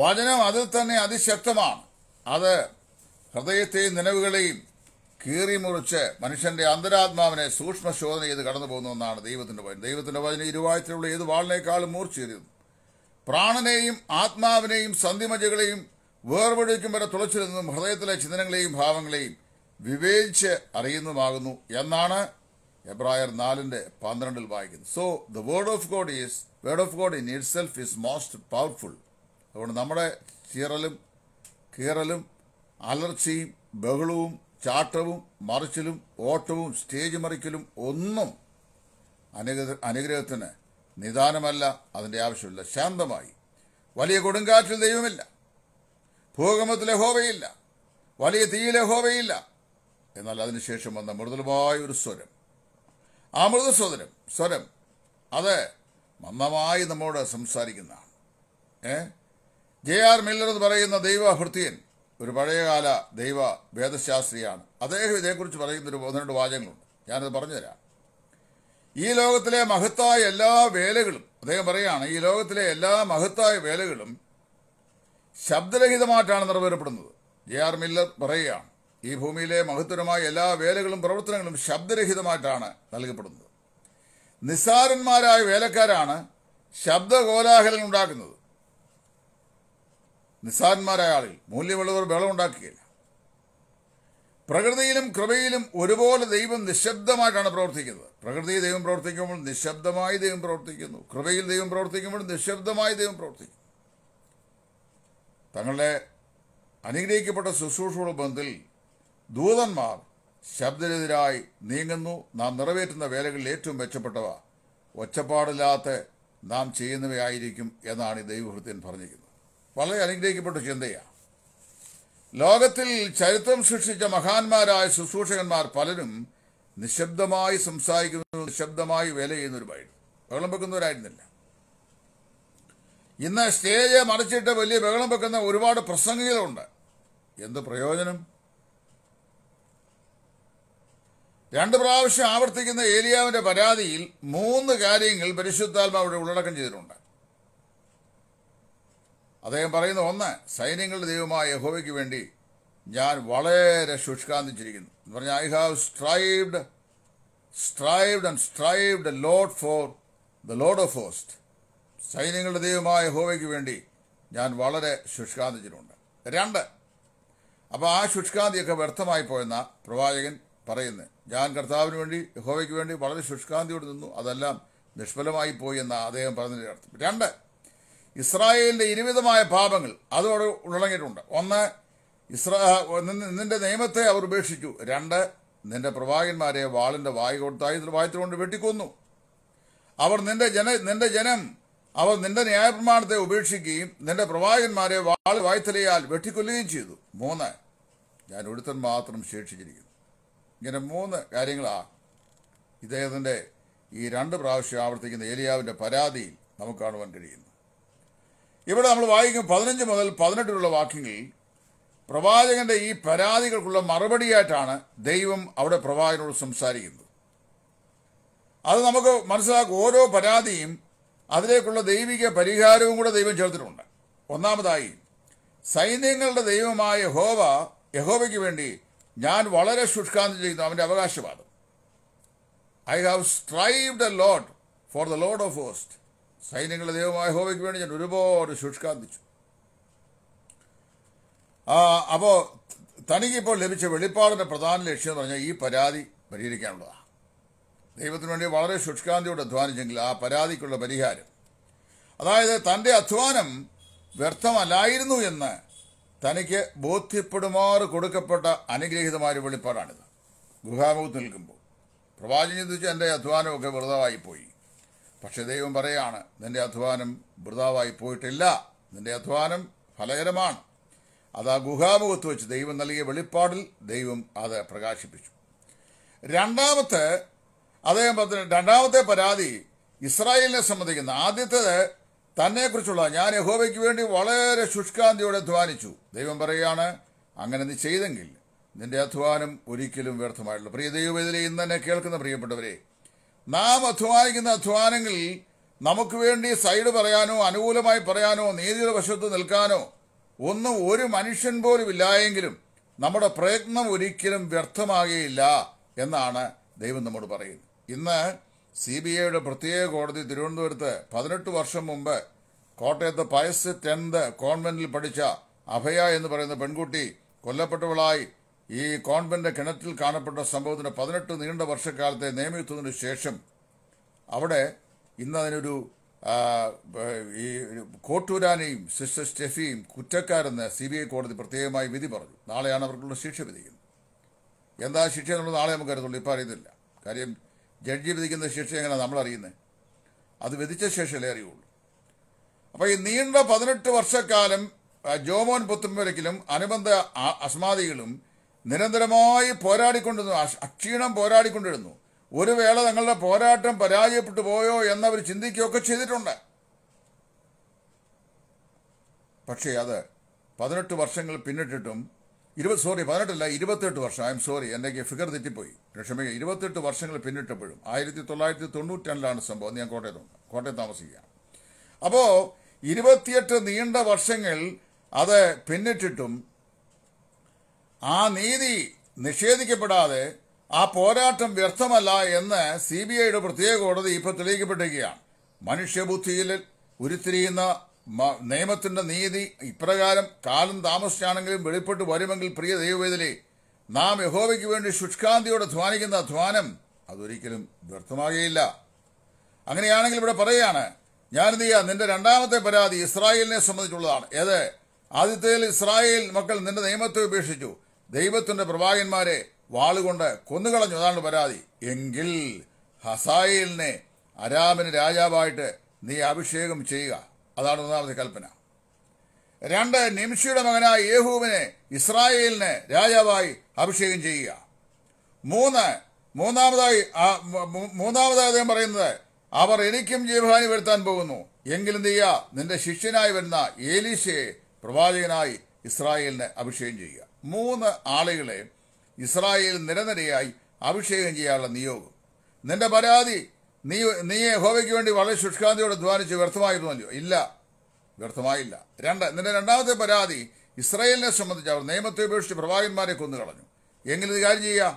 വചനം അതിൽ തന്നെ അതിശക്തമാണ് അത് ഹൃദയത്തെയും നിലവുകളെയും കീറിമുറിച്ച് മനുഷ്യന്റെ അന്തരാത്മാവിനെ സൂക്ഷ്മ ശോധന ചെയ്ത് കടന്നു പോകുന്ന ഒന്നാണ് ദൈവത്തിന്റെ വചനം ദൈവത്തിന്റെ വചനം ഇരുവായത്തിലുള്ള ഏത് വാളിനേക്കാളും മൂർച്ചയേറിയത് പ്രാണനെയും ആത്മാവിനെയും സന്ധിമജകളെയും വേർപെടുക്കും വരെ തുളച്ചിരുന്നതും ഹൃദയത്തിലെ ചിന്തനങ്ങളെയും ഭാവങ്ങളെയും വിവേചിച്ച് അറിയുന്നതുമാകുന്നു എന്നാണ് എബ്രായർ നാലിന്റെ പന്ത്രണ്ടിൽ വായിക്കുന്നത് so the word of God is word of God in itself is most powerful അതുകൊണ്ട് നമ്മുടെ ചീറലും കീറലും അലർച്ചയും ബഹളവും ചാട്ടവും മറിച്ചിലും ഓട്ടവും സ്റ്റേജ് മറിക്കലും ഒന്നും അനുഗ്രഹത്തിന് നിദാനമല്ല അതിൻ്റെ ആവശ്യമില്ല ശാന്തമായി വലിയ കൊടുങ്കാറ്റിൽ ദൈവമില്ല ഭൂകമ്പത്തിലെ ഹോവയില്ല വലിയ തീയിലെ ഹോവയില്ല എന്നാൽ അതിനുശേഷം വന്ന മൃദുലമായ ഒരു സ്വരം ആ മൃദുസ്വരം സ്വരം അത് മന്ദമായി നമ്മോട് സംസാരിക്കുന്നതാണ് ഏ ജെ ആർ മില്ലർ എന്ന് പറയുന്ന ദൈവ ഒരു പഴയകാല ദൈവ വേദശാസ്ത്രിയാണ് അദ്ദേഹം ഇതേക്കുറിച്ച് പറയുന്ന ഒരു ഒന്ന് രണ്ട് വാചകങ്ങളുണ്ട് ഞാനത് പറഞ്ഞുതരാം ഈ ലോകത്തിലെ മഹത്തായ എല്ലാ വേലകളും അദ്ദേഹം പറയുകയാണ് ഈ ലോകത്തിലെ എല്ലാ മഹത്തായ വേലകളും ശബ്ദരഹിതമായിട്ടാണ് നിറവേറപ്പെടുന്നത് ജെ ആർ മില്ലർ പറയുകയാണ് ഈ ഭൂമിയിലെ മഹത്തരമായ എല്ലാ വേലകളും പ്രവർത്തനങ്ങളും ശബ്ദരഹിതമായിട്ടാണ് നൽകപ്പെടുന്നത് നിസ്സാരന്മാരായ വേലക്കാരാണ് ശബ്ദകോലാഹലങ്ങൾ ഉണ്ടാക്കുന്നത് നിസ്സാരന്മാരായ ആളിൽ മൂല്യമുള്ളവർ ബഹളം ഉണ്ടാക്കുകയില്ല പ്രകൃതിയിലും കൃപയിലും ഒരുപോലെ ദൈവം നിശബ്ദമായിട്ടാണ് പ്രവർത്തിക്കുന്നത് പ്രകൃതി ദൈവം പ്രവർത്തിക്കുമ്പോൾ നിശബ്ദമായി ദൈവം പ്രവർത്തിക്കുന്നു കൃപയിൽ ദൈവം പ്രവർത്തിക്കുമ്പോൾ നിശബ്ദമായി ദൈവം പ്രവർത്തിക്കുന്നു തങ്ങളുടെ അനുഗ്രഹിക്കപ്പെട്ട ബന്ധത്തിൽ ദൂതന്മാർ ശബ്ദരഹിതരായി നീങ്ങുന്നു നാം നിറവേറ്റുന്ന വേലകളിൽ ഏറ്റവും മെച്ചപ്പെട്ടവ ഒച്ചപ്പാടില്ലാത്ത നാം ചെയ്യുന്നവയായിരിക്കും എന്നാണ് ഈ ദൈവഹൃത്യൻ പറഞ്ഞിരിക്കുന്നത് വളരെ അനുഗ്രഹിക്കപ്പെട്ട ചിന്തയാണ് ലോകത്തിൽ ചരിത്രം സൃഷ്ടിച്ച മഹാന്മാരായ ശുശ്രൂഷകന്മാർ പലരും നിശബ്ദമായി സംസാരിക്കുന്നു നിശബ്ദമായി ഒരു ചെയ്യുന്നവരുമായിരുന്നു ബഹളം വെക്കുന്നവരായിരുന്നില്ല ഇന്ന് സ്റ്റേജ് മറിച്ചിട്ട് വലിയ ബഹളം വെക്കുന്ന ഒരുപാട് പ്രസംഗികളുണ്ട് എന്ത് പ്രയോജനം രണ്ട് പ്രാവശ്യം ആവർത്തിക്കുന്ന ഏലിയാവിന്റെ പരാതിയിൽ മൂന്ന് കാര്യങ്ങൾ പരിശുദ്ധാത്മാവിടെ ഉള്ളടക്കം ചെയ്തിട്ടുണ്ട് അദ്ദേഹം പറയുന്ന ഒന്ന് സൈന്യങ്ങളുടെ ദൈവമായ യഹോവയ്ക്ക് വേണ്ടി ഞാൻ വളരെ ശുഷ്കാന്തിച്ചിരിക്കുന്നു എന്ന് പറഞ്ഞാൽ I have strived strived and strived Lord for the Lord of host സൈന്യങ്ങളുടെ ദൈവമായ യഹോവയ്ക്ക് വേണ്ടി ഞാൻ വളരെ ശുഷ്കാന്തിച്ചിട്ടുണ്ട് രണ്ട് അപ്പോൾ ആ ശുഷ്കാന്തിയൊക്കെ വ്യർത്ഥമായി പോയെന്ന പ്രവാചകൻ പറയുന്നത് ഞാൻ കർത്താവിന് വേണ്ടി യഹോവയ്ക്ക് വേണ്ടി വളരെ ശുഷ്കാന്തിയോട് നിന്നു അതെല്ലാം നിഷ്ഫലമായി പോയി എന്ന അദ്ദേഹം പറഞ്ഞതിൻ്റെ അർത്ഥം രണ്ട് ഇസ്രായേലിന്റെ ഇരുവിധമായ പാപങ്ങൾ അതോട് ഉള്ളടങ്ങിയിട്ടുണ്ട് ഒന്ന് ഇസ്രാ നിന്റെ നിയമത്തെ അവർ ഉപേക്ഷിച്ചു രണ്ട് നിന്റെ പ്രവാചന്മാരെ വാളിന്റെ വായ കൊടുത്തായത്തിൽ വായത്തിലുകൊണ്ട് വെട്ടിക്കൊന്നു അവർ നിന്റെ ജന നിന്റെ ജനം അവർ നിന്റെ ന്യായപ്രമാണത്തെ ഉപേക്ഷിക്കുകയും നിന്റെ പ്രവാചന്മാരെ വാള് വായ്ത്തലയാൽ വെട്ടിക്കൊല്ലുകയും ചെയ്തു മൂന്ന് ഞാൻ ഒരുത്തൻ മാത്രം ശേഷിച്ചിരിക്കുന്നു ഇങ്ങനെ മൂന്ന് കാര്യങ്ങളാണ് ഇദ്ദേഹത്തിന്റെ ഈ രണ്ട് പ്രാവശ്യം ആവർത്തിക്കുന്ന ഏലിയാവിന്റെ പരാതിയിൽ നമുക്ക് കാണുവാൻ കഴിയുന്നു ഇവിടെ നമ്മൾ വായിക്കും പതിനഞ്ച് മുതൽ പതിനെട്ടിലുള്ള വാക്യങ്ങളിൽ പ്രവാചകന്റെ ഈ പരാതികൾക്കുള്ള മറുപടിയായിട്ടാണ് ദൈവം അവിടെ പ്രവാചകനോട് സംസാരിക്കുന്നത് അത് നമുക്ക് മനസ്സിലാക്കും ഓരോ പരാതിയും അതിലേക്കുള്ള ദൈവിക പരിഹാരവും കൂടെ ദൈവം ചേർത്തിട്ടുണ്ട് ഒന്നാമതായി സൈന്യങ്ങളുടെ ദൈവമായ ഹോവ യഹോവയ്ക്ക് വേണ്ടി ഞാൻ വളരെ ശുഷ്കാന്തി ചെയ്യുന്നു അവൻ്റെ അവകാശവാദം I have strive the Lord for the Lord of host സൈന്യങ്ങളുടെ ദൈവമായ ഹോവയ്ക്ക് വേണ്ടി ഞാൻ ഒരുപാട് ശുഷ്കാന്തിച്ചു ആ അപ്പോൾ തനിക്കിപ്പോൾ ലഭിച്ച വെളിപ്പാടിൻ്റെ പ്രധാന ലക്ഷ്യം എന്ന് പറഞ്ഞാൽ ഈ പരാതി പരിഹരിക്കാനുള്ളതാണ് ദൈവത്തിന് വേണ്ടി വളരെ ശുഷ്കാന്തിയോട് അധ്വാനിച്ചെങ്കിൽ ആ പരാതിക്കുള്ള പരിഹാരം അതായത് തൻ്റെ അധ്വാനം വ്യർത്ഥമല്ലായിരുന്നു എന്ന് തനിക്ക് ബോധ്യപ്പെടുമാറ് കൊടുക്കപ്പെട്ട അനുഗ്രഹീതമായ വെളിപ്പാടാണിത് ഗുഹാമുഖത്ത് നിൽക്കുമ്പോൾ പ്രവാചകൻ ചിന്തിച്ച് എൻ്റെ അധ്വാനമൊക്കെ വെറുതായിപ്പോയി പക്ഷെ ദൈവം പറയാണ് നിന്റെ അധ്വാനം വൃതാവായി പോയിട്ടില്ല നിന്റെ അധ്വാനം ഫലകരമാണ് അത് ആ ഗുഹാമുഖത്ത് വെച്ച് ദൈവം നൽകിയ വെളിപ്പാടിൽ ദൈവം അത് പ്രകാശിപ്പിച്ചു രണ്ടാമത്തെ അദ്ദേഹം രണ്ടാമത്തെ പരാതി ഇസ്രായേലിനെ സംബന്ധിക്കുന്ന ആദ്യത്തേത് തന്നെക്കുറിച്ചുള്ള ഞാൻ യഹോബയ്ക്ക് വേണ്ടി വളരെ ശുഷ്കാന്തിയോടെ അധ്വാനിച്ചു ദൈവം പറയുകയാണ് അങ്ങനെ നീ ചെയ്തെങ്കിൽ നിന്റെ അധ്വാനം ഒരിക്കലും വ്യർത്ഥമായിട്ടുള്ളൂ പ്രിയ ഇതിലെ ഇന്ന് തന്നെ കേൾക്കുന്ന പ്രിയപ്പെട്ടവരെ നാം അധ്വാനിക്കുന്ന അധ്വാനങ്ങളിൽ നമുക്ക് വേണ്ടി സൈഡ് പറയാനോ അനുകൂലമായി പറയാനോ നീതിയുടെ വശത്ത് നിൽക്കാനോ ഒന്നും ഒരു മനുഷ്യൻ പോലും ഇല്ലായെങ്കിലും നമ്മുടെ പ്രയത്നം ഒരിക്കലും വ്യർത്ഥമാകുകയില്ല എന്നാണ് ദൈവം നമ്മോട് പറയുന്നത് ഇന്ന് സി ബി ഐയുടെ പ്രത്യേക കോടതി തിരുവനന്തപുരത്ത് പതിനെട്ട് വർഷം മുമ്പ് കോട്ടയത്ത് പയസ് ടെൻത് കോൺവെന്റിൽ പഠിച്ച അഭയ എന്ന് പറയുന്ന പെൺകുട്ടി കൊല്ലപ്പെട്ടവളായി ഈ കോൺവെന്റ് കിണറ്റിൽ കാണപ്പെട്ട സംഭവത്തിന് പതിനെട്ട് നീണ്ട വർഷക്കാലത്തെ നിയമയുദ്ധത്തിനു ശേഷം അവിടെ ഇന്ന് അതിനൊരു ഈ കോട്ടൂരാനെയും സിസ്റ്റർ സ്റ്റെഫിയും കുറ്റക്കാരെന്ന് സി ബി ഐ കോടതി പ്രത്യേകമായി വിധി പറഞ്ഞു നാളെയാണ് അവർക്കുള്ള ശിക്ഷ വിധിക്കുന്നത് എന്താ ശിക്ഷ എന്നുള്ളത് നാളെ നമുക്ക് അറിയത്തുള്ളൂ ഇപ്പം അറിയുന്നില്ല കാര്യം ജഡ്ജി വിധിക്കുന്ന ശിക്ഷ എങ്ങനെയാണ് നമ്മൾ അറിയുന്നത് അത് വിധിച്ച ശേഷമല്ലേ അറിയുള്ളൂ അപ്പോൾ ഈ നീണ്ട പതിനെട്ട് വർഷക്കാലം ജോമോൻ പുത്തുമ്പലക്കിലും അനുബന്ധ അസ്മാദികളും നിരന്തരമായി പോരാടിക്കൊണ്ടിരുന്നു അക്ഷീണം പോരാടിക്കൊണ്ടിരുന്നു ഒരു വേള തങ്ങളുടെ പോരാട്ടം പരാജയപ്പെട്ടു പോയോ എന്നവർ ചിന്തിക്കുകയൊക്കെ ചെയ്തിട്ടുണ്ട് പക്ഷേ അത് പതിനെട്ട് വർഷങ്ങൾ പിന്നിട്ടിട്ടും ഇരുപത് സോറി പതിനെട്ടല്ല ഇരുപത്തെട്ട് വർഷം ഐ എം സോറി എൻ്റെ ഫിഗർ തെറ്റിപ്പോയി ക്ഷമിക്കുക ഇരുപത്തെട്ട് വർഷങ്ങൾ പിന്നിട്ടപ്പോഴും ആയിരത്തി തൊള്ളായിരത്തി തൊണ്ണൂറ്റി രണ്ടിലാണ് സംഭവം ഞാൻ കോട്ടയത്തുണ്ട് കോട്ടയത്ത് താമസിക്കുക അപ്പോൾ ഇരുപത്തിയെട്ട് നീണ്ട വർഷങ്ങൾ അത് പിന്നിട്ടിട്ടും ആ നീതി നിഷേധിക്കപ്പെടാതെ ആ പോരാട്ടം വ്യർത്ഥമല്ല എന്ന് സി ബി ഐയുടെ പ്രത്യേക കോടതി ഇപ്പോൾ തെളിയിക്കപ്പെട്ടിരിക്കുകയാണ് മനുഷ്യബുദ്ധിയിൽ ഉരുത്തിരിയുന്ന നിയമത്തിന്റെ നീതി ഇപ്രകാരം കാലം താമസിച്ചാണെങ്കിലും വെളിപ്പെട്ട് വരുമെങ്കിൽ പ്രിയ ദൈവവേദലി നാം യഹോവയ്ക്ക് വേണ്ടി ശുഷ്കാന്തിയോടെ ധ്വാനിക്കുന്ന ധ്വാനം അതൊരിക്കലും വ്യർത്ഥമാകുകയില്ല അങ്ങനെയാണെങ്കിൽ ഇവിടെ ഞാൻ എന്ത് ചെയ്യാം നിന്റെ രണ്ടാമത്തെ പരാതി ഇസ്രായേലിനെ സംബന്ധിച്ചുള്ളതാണ് ഏത് ആദ്യത്തേൽ ഇസ്രായേൽ മക്കൾ നിന്റെ നിയമത്തെ ഉപേക്ഷിച്ചു ദൈവത്തിന്റെ പ്രവാചകന്മാരെ വാളുകൊണ്ട് കൊന്നുകളഞ്ഞു അതാണ് പരാതി എങ്കിൽ ഹസായേലിനെ അരാമിന് രാജാവായിട്ട് നീ അഭിഷേകം ചെയ്യുക അതാണ് ഒന്നാമത്തെ കൽപ്പന രണ്ട് നിംഷിയുടെ മകനായ യേഹൂവിനെ ഇസ്രായേലിന് രാജാവായി അഭിഷേകം ചെയ്യുക മൂന്ന് മൂന്നാമതായി മൂന്നാമതായി അദ്ദേഹം പറയുന്നത് അവർ എനിക്കും ജീവഹാനി വരുത്താൻ പോകുന്നു എങ്കിലും നീയ നിന്റെ ശിഷ്യനായി വരുന്ന ഏലീശയെ പ്രവാചകനായി ഇസ്രായേലിനെ അഭിഷേകം ചെയ്യുക മൂന്ന് ആളുകളെ ഇസ്രായേൽ നിരനിരയായി അഭിഷേകം ചെയ്യാനുള്ള നിയോഗം നിന്റെ പരാതി നീ നീ യഹോവയ്ക്ക് വേണ്ടി വളരെ ശുഷ്കാന്തിയോടെ ധ്വാനിച്ച് വ്യർത്ഥമായിരുന്നല്ലോ ഇല്ല വ്യർത്ഥമായില്ല രണ്ട് നിന്റെ രണ്ടാമത്തെ പരാതി ഇസ്രായേലിനെ സംബന്ധിച്ച് അവർ നിയമത്തെ ഉപേക്ഷിച്ച് പ്രവാചകന്മാരെ കൊന്നുകളഞ്ഞു എങ്കിലും ഇത് കാര്യം ചെയ്യുക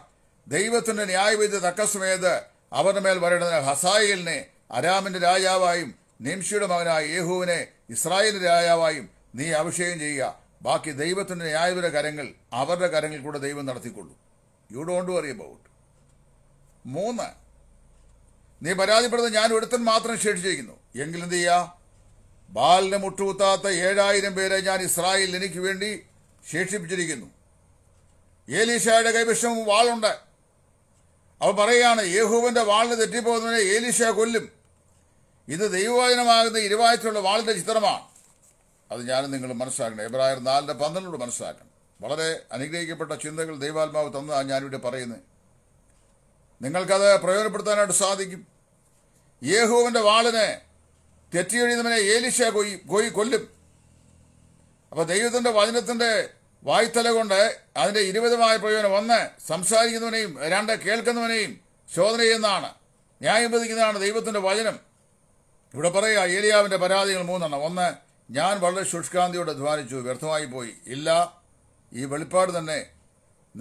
ദൈവത്തിന്റെ ന്യായവിധി തക്കസമേത് അവരുടെ മേൽ വരേണ്ടതിന് ഹസായേലിനെ അരാമിന്റെ രാജാവായും നിംഷിയുടെ മകനായ യേഹുവിനെ ഇസ്രായേലിന്റെ രാജാവായും നീ അഭിഷേകം ചെയ്യുക ബാക്കി ദൈവത്തിൻ്റെ ന്യായവര കരങ്ങൾ അവരുടെ കരങ്ങൾ കൂടെ ദൈവം നടത്തിക്കൊള്ളും യു ഡോണ്ട് വറി അബൌട്ട് മൂന്ന് നീ പരാതിപ്പെടുന്നത് ഞാൻ ഒരുത്തൻ മാത്രം ശേഷിച്ചിരിക്കുന്നു എങ്കിൽ എന്ത് ചെയ്യുക ബാലിന് മുട്ടുകുത്താത്ത ഏഴായിരം പേരെ ഞാൻ ഇസ്രായേൽ എനിക്ക് വേണ്ടി ശേഷിപ്പിച്ചിരിക്കുന്നു ഏലീഷായുടെ കൈവശം വാളുണ്ട് അവ പറയുകയാണ് യേഹൂവിന്റെ വാളിന് തെറ്റിപ്പോകുന്നതിനെ ഏലീഷ കൊല്ലും ഇത് ദൈവവചനമാകുന്ന ഇരുവായത്തിലുള്ള വാളിന്റെ ചിത്രമാണ് അത് ഞാനും നിങ്ങൾ മനസ്സിലാക്കണം എബ്രായർ നാലിൻ്റെ പന്ത്രണ്ടോട് മനസ്സിലാക്കണം വളരെ അനുഗ്രഹിക്കപ്പെട്ട ചിന്തകൾ ദൈവാത്മാവ് തന്നതാണ് ഞാനിവിടെ പറയുന്നത് നിങ്ങൾക്കത് പ്രയോജനപ്പെടുത്താനായിട്ട് സാധിക്കും യേഹുവിൻ്റെ വാളിനെ തെറ്റിയൊഴിയുന്നവനെ ഏലിശ കൊയ്യും കൊയ് കൊല്ലും അപ്പോൾ ദൈവത്തിൻ്റെ വചനത്തിൻ്റെ വായ്ത്തല കൊണ്ട് അതിൻ്റെ ഇരുപതുമായ പ്രയോജനം ഒന്ന് സംസാരിക്കുന്നവനെയും രണ്ട് കേൾക്കുന്നവനെയും ശോധന ചെയ്യുന്നതാണ് ന്യായം വധിക്കുന്നതാണ് ദൈവത്തിൻ്റെ വചനം ഇവിടെ പറയുക ഏലിയാവിൻ്റെ പരാതികൾ മൂന്നെണ്ണം ഒന്ന് ഞാൻ വളരെ ശുഷ്കാന്തിയോട് അധ്വാനിച്ചു വ്യർത്ഥമായി പോയി ഇല്ല ഈ വെളിപ്പാട് തന്നെ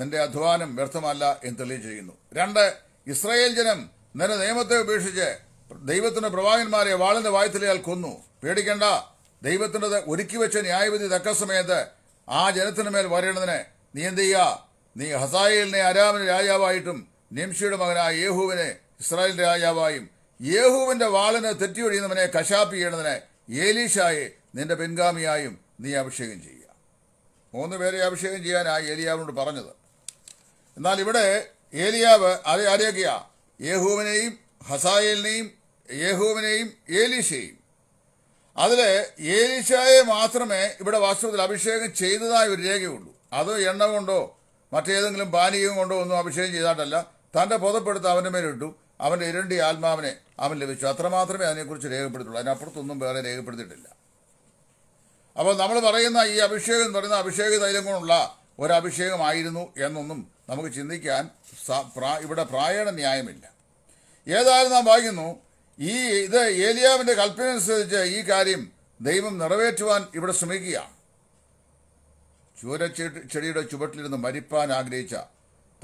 നിന്റെ അധ്വാനം വ്യർത്ഥമല്ല എന്ന് തെളിയിച്ചിരിക്കുന്നു രണ്ട് ഇസ്രായേൽ ജനം നിന്റെ നിയമത്തെ ഉപേക്ഷിച്ച് ദൈവത്തിന്റെ പ്രവാചകന്മാരെ വാളിന്റെ വായത്തിലയാൽ കൊന്നു പേടിക്കേണ്ട ദൈവത്തിൻ്റെ ഒരുക്കി വെച്ച ന്യായവിധി തക്ക സമയത്ത് ആ ജനത്തിന് മേൽ വരേണ്ടതിന് നീ എന്ത് ചെയ്യുക നീ ഹസായേലിനെ അരാമിന് രാജാവായിട്ടും നിംഷിയുടെ മകനായ യേഹുവിനെ ഇസ്രായേലിന്റെ രാജാവായും യേഹുവിന്റെ വാളിന് തെറ്റിയൊഴിയുന്നവനെ കശാപ്പ് ചെയ്യേണ്ടതിന് ഏലീഷായെ നിന്റെ പിൻഗാമിയായും നീ അഭിഷേകം ചെയ്യുക മൂന്ന് പേരെ അഭിഷേകം ചെയ്യാനായി ഏലിയാവിനോട് പറഞ്ഞത് എന്നാൽ ഇവിടെ ഏലിയാവ് അത് ആരെയൊക്കെയാ യേഹൂവിനെയും ഹസായേലിനെയും യേഹൂവിനെയും ഏലീഷയും അതിൽ ഏലീശയെ മാത്രമേ ഇവിടെ വാസ്തവത്തിൽ അഭിഷേകം ചെയ്തതായ ഒരു രേഖയുള്ളൂ അത് എണ്ണ കൊണ്ടോ മറ്റേതെങ്കിലും പാനീയം കൊണ്ടോ ഒന്നും അഭിഷേകം ചെയ്താട്ടല്ല തന്റെ പുതപ്പെടുത്ത് അവൻ്റെ മേലിട്ടു അവന്റെ ഇരണ്ടി ആത്മാവിനെ അവൻ ലഭിച്ചു അത്രമാത്രമേ അതിനെക്കുറിച്ച് രേഖപ്പെടുത്തുള്ളൂ അതിനപ്പുറത്തൊന്നും വേറെ രേഖപ്പെടുത്തിയിട്ടില്ല അപ്പോൾ നമ്മൾ പറയുന്ന ഈ അഭിഷേകം എന്ന് പറയുന്ന അഭിഷേക തൈലം കൊണ്ടുള്ള ഒരു അഭിഷേകമായിരുന്നു എന്നൊന്നും നമുക്ക് ചിന്തിക്കാൻ ഇവിടെ പ്രായണ ന്യായമില്ല ഏതായാലും നാം വായിക്കുന്നു ഈ ഇത് ഏലിയാവിന്റെ കൽപ്പന ഈ കാര്യം ദൈവം നിറവേറ്റുവാൻ ഇവിടെ ശ്രമിക്കുകയാണ് ചൂര ചെടിയുടെ ചുവട്ടിലിരുന്ന് മരിപ്പാൻ ആഗ്രഹിച്ച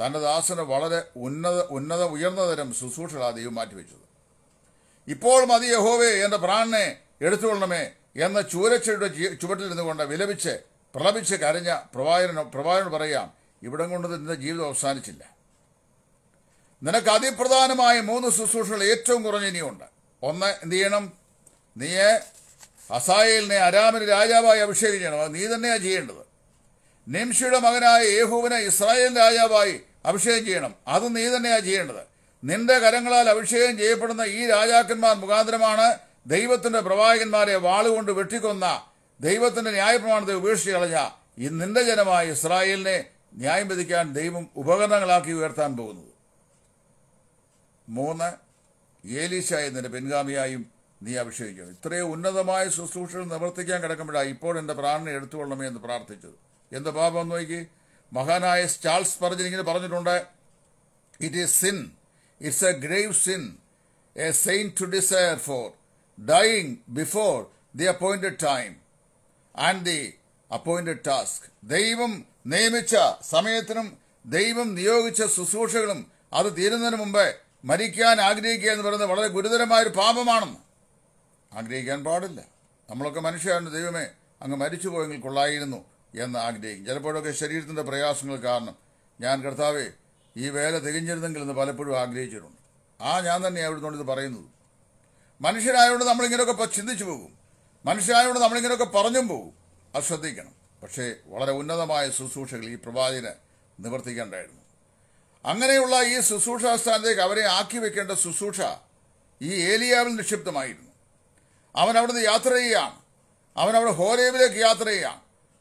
തൻ്റെ ദാസന് വളരെ ഉന്നത ഉന്നത ഉയർന്ന തരം ശുശ്രൂഷകളാണ് ദൈവം മാറ്റിവെച്ചത് ഇപ്പോൾ മതി യഹോവേ എൻ്റെ പ്രാണനെ എടുത്തുകൊള്ളണമേ എന്ന ചൂരച്ചയുടെ ചുവട്ടിൽ നിന്നുകൊണ്ട് വിലപിച്ച് പ്രളപിച്ച് കരഞ്ഞ പ്രവാചകനോ പ്രവാചകനോട് പറയാം ഇവിടം കൊണ്ട് നിന്റെ ജീവിതം അവസാനിച്ചില്ല നിനക്ക് അതിപ്രധാനമായ മൂന്ന് ശുശ്രൂഷകൾ ഏറ്റവും കുറഞ്ഞ ഇനിയുണ്ട് ഒന്ന് എന്ത് ചെയ്യണം നീ അസായലിനെ അരാമിന് രാജാവായി അഭിഷേകം ചെയ്യണം നീ തന്നെയാണ് ചെയ്യേണ്ടത് നിംഷിയുടെ മകനായ യേഹുവിനെ ഇസ്രായേൽ രാജാവായി അഭിഷേകം ചെയ്യണം അത് നീ തന്നെയാണ് ചെയ്യേണ്ടത് നിന്റെ കരങ്ങളാൽ അഭിഷേകം ചെയ്യപ്പെടുന്ന ഈ രാജാക്കന്മാർ മുഖാന്തരമാണ് ദൈവത്തിന്റെ പ്രവാചകന്മാരെ വാളുകൊണ്ട് വെട്ടിക്കൊന്ന ദൈവത്തിന്റെ ന്യായപ്രമാണത്തെ ഉപേക്ഷിച്ച് കളഞ്ഞ ഈ നിന്റെ ജനമായ ഇസ്രായേലിനെ ന്യായം വിധിക്കാൻ ദൈവം ഉപകരണങ്ങളാക്കി ഉയർത്താൻ പോകുന്നത് മൂന്ന് ഏലീശ എന്നിന്റെ പിൻഗാമിയായും നീ അഭിഷേകിക്കുന്നു ഇത്രയും ഉന്നതമായ ശുശ്രൂഷകൾ നിവർത്തിക്കാൻ കിടക്കുമ്പോഴാണ് ഇപ്പോൾ എൻ്റെ പ്രാണനെ എടുത്തുകൊള്ളണമേ എന്ന് പ്രാർത്ഥിച്ചത് എന്ത് പാപം എന്ന് നോക്കി മഹാനായ ചാൾസ് പറഞ്ഞിങ്ങനെ ഇങ്ങനെ പറഞ്ഞിട്ടുണ്ട് it is sin it's a grave sin a sin to desire for dying before the appointed time and the appointed task. ദൈവം നിയമിച്ച സമയത്തിനും ദൈവം നിയോഗിച്ച ശുശ്രൂഷകളും അത് തീരുന്നതിന് മുമ്പ് മരിക്കാൻ ആഗ്രഹിക്കുക എന്ന് പറയുന്നത് വളരെ ഗുരുതരമായ ഒരു പാപമാണെന്ന് ആഗ്രഹിക്കാൻ പാടില്ല നമ്മളൊക്കെ മനുഷ്യരാണ് ദൈവമേ അങ്ങ് മരിച്ചു പോയെങ്കിൽ കൊള്ളായിരുന്നു എന്ന് ആഗ്രഹിക്കും ചിലപ്പോഴൊക്കെ ശരീരത്തിന്റെ പ്രയാസങ്ങൾ കാരണം ഞാൻ കർത്താവെ ഈ വേല തികഞ്ഞിരുന്നെങ്കിൽ എന്ന് പലപ്പോഴും ആഗ്രഹിച്ചിട്ടുണ്ട് ആ ഞാൻ തന്നെ അവിടുന്ന് ഇത് പറയുന്നത് മനുഷ്യരായതുകൊണ്ട് നമ്മളിങ്ങനെയൊക്കെ ചിന്തിച്ചു പോകും മനുഷ്യരായതുകൊണ്ട് നമ്മളിങ്ങനെയൊക്കെ പറഞ്ഞും പോകും അത് ശ്രദ്ധിക്കണം പക്ഷേ വളരെ ഉന്നതമായ ശുശ്രൂഷകൾ ഈ പ്രവാചകന് നിവർത്തിക്കേണ്ടായിരുന്നു അങ്ങനെയുള്ള ഈ ശുശ്രൂഷാ സ്ഥാനത്തേക്ക് അവരെ ആക്കി വെക്കേണ്ട ശുശ്രൂഷ ഈ ഏലിയാവിൽ നിക്ഷിപ്തമായിരുന്നു അവൻ നിന്ന് യാത്ര ചെയ്യാം അവൻ ഹോരേവിലേക്ക് യാത്ര ചെയ്യാം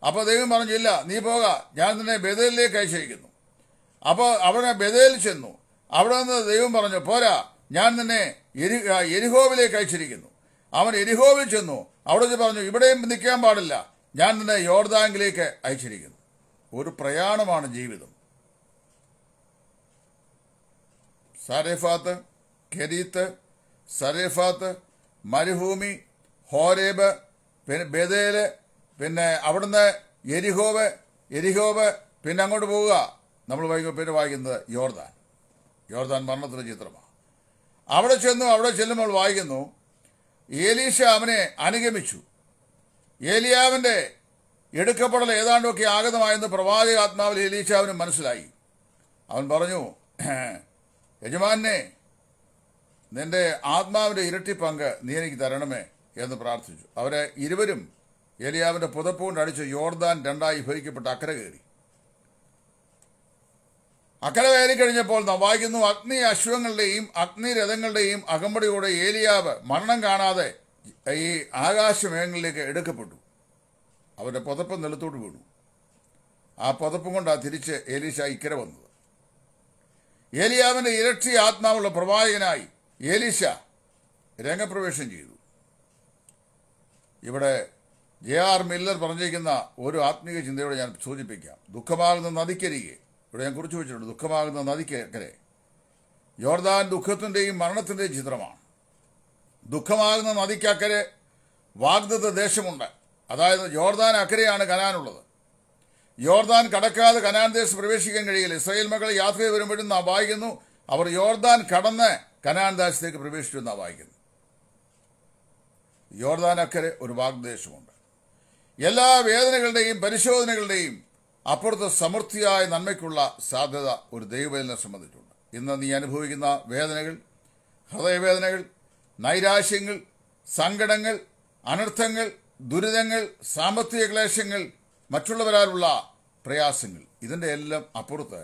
അപ്പോൾ ദൈവം പറഞ്ഞില്ല നീ പോക ഞാൻ നിന്നെ ബദലിലേക്ക് അയച്ചയക്കുന്നു അപ്പോൾ അവിടെ ബദലിൽ ചെന്നു അവിടെ നിന്ന് ദൈവം പറഞ്ഞു പോരാ ഞാൻ നിന്നെ എരി എരിഹോവിലേക്ക് അയച്ചിരിക്കുന്നു അവൻ എരിഹോവിൽ ചെന്നു അവിടെ പറഞ്ഞു ഇവിടെയും നിൽക്കാൻ പാടില്ല ഞാൻ നിന്നെ യോർദാങ്കിലേക്ക് അയച്ചിരിക്കുന്നു ഒരു പ്രയാണമാണ് ജീവിതം സരേഫാത്ത് കെരീത്ത് സരേഫാത്ത് മരുഭൂമി ഹോരേബ് പിന്നെ ബദേല് പിന്നെ അവിടുന്ന് എരിഹോവ് എരിഹോവ് പിന്നെ അങ്ങോട്ട് പോവുക നമ്മൾ വൈകും പിന്നെ വായിക്കുന്നത് യോർദാൻ യോർദാൻ മരണത്തിൻ്റെ ചിത്രമാണ് അവിടെ ചെന്നു അവിടെ ചെല്ലുമ്പോൾ വായിക്കുന്നു ഏലീശ അവനെ അനുഗമിച്ചു ഏലിയാവിൻ്റെ എടുക്കപ്പെടൽ ഏതാണ്ടൊക്കെ ആഗതമായെന്ന് പ്രവാചക ആത്മാവിൽ ഏലീശ അവന് മനസ്സിലായി അവൻ പറഞ്ഞു യജമാനെ നിന്റെ ആത്മാവിൻ്റെ ഇരട്ടി പങ്ക് നീ എനിക്ക് തരണമേ എന്ന് പ്രാർത്ഥിച്ചു അവരെ ഇരുവരും ഏലിയാവിൻ്റെ പുതപ്പുകൊണ്ട് അടിച്ച് യോർദാൻ രണ്ടായി വിഭജിക്കപ്പെട്ട അക്കരെ അക്കരെ വേലിക്കഴിഞ്ഞപ്പോൾ വായിക്കുന്നു അഗ്നി അശ്വങ്ങളുടെയും അഗ്നി രഥങ്ങളുടെയും അകമ്പടിയുടെ ഏലിയാവ് മരണം കാണാതെ ഈ ആകാശമേഖങ്ങളിലേക്ക് എടുക്കപ്പെട്ടു അവരുടെ പുതപ്പ് നിലത്തോട്ട് വീണു ആ പുതപ്പും കൊണ്ടാണ് തിരിച്ച് ഏലീശ ഇക്കര വന്നത് ഏലിയാവിന്റെ ഇരട്ടി ആത്മാവുള്ള പ്രവാചകനായി ഏലീശ രംഗപ്രവേശം ചെയ്തു ഇവിടെ ജെ ആർ മില്ലർ പറഞ്ഞിരിക്കുന്ന ഒരു ആത്മീയ ചിന്തയോടെ ഞാൻ സൂചിപ്പിക്കാം ദുഃഖമാകുന്ന നദിക്കരികെ ഇവിടെ ഞാൻ കുറിച്ച് വെച്ചിട്ടുണ്ട് ദുഃഖമാകുന്ന നദിക്കരെ യോർദാൻ ദുഃഖത്തിൻ്റെയും മരണത്തിൻ്റെയും ചിത്രമാണ് ദുഃഖമാകുന്ന നദിക്കക്കരെ വാഗ്ദത്ത ദേശമുണ്ട് അതായത് യോർദാൻ അക്കരെയാണ് കനാനുള്ളത് യോർദാൻ കടക്കാതെ കനാൻ ദേശം പ്രവേശിക്കാൻ കഴിയില്ല ഇസ്രയേൽ മകൾ യാത്ര ചെയ്ത് വരുമ്പോഴും നാം വായിക്കുന്നു അവർ യോർദാൻ കടന്ന് കനാൻ ദേശത്തേക്ക് പ്രവേശിച്ചു എന്നാണ് വായിക്കുന്നു യോർദാൻ അക്കരെ ഒരു വാഗ്ദേശമുണ്ട് എല്ലാ വേദനകളുടെയും പരിശോധനകളുടെയും അപ്പുറത്തെ സമൃദ്ധിയായ നന്മയ്ക്കുള്ള സാധ്യത ഒരു ദൈവവേദനെ സംബന്ധിച്ചുണ്ട് ഇന്ന് നീ അനുഭവിക്കുന്ന വേദനകൾ ഹൃദയവേദനകൾ നൈരാശ്യങ്ങൾ സങ്കടങ്ങൾ അനർത്ഥങ്ങൾ ദുരിതങ്ങൾ സാമ്പത്തിക ക്ലേശങ്ങൾ മറ്റുള്ളവരാലുള്ള പ്രയാസങ്ങൾ ഇതിൻ്റെ എല്ലാം അപ്പുറത്ത്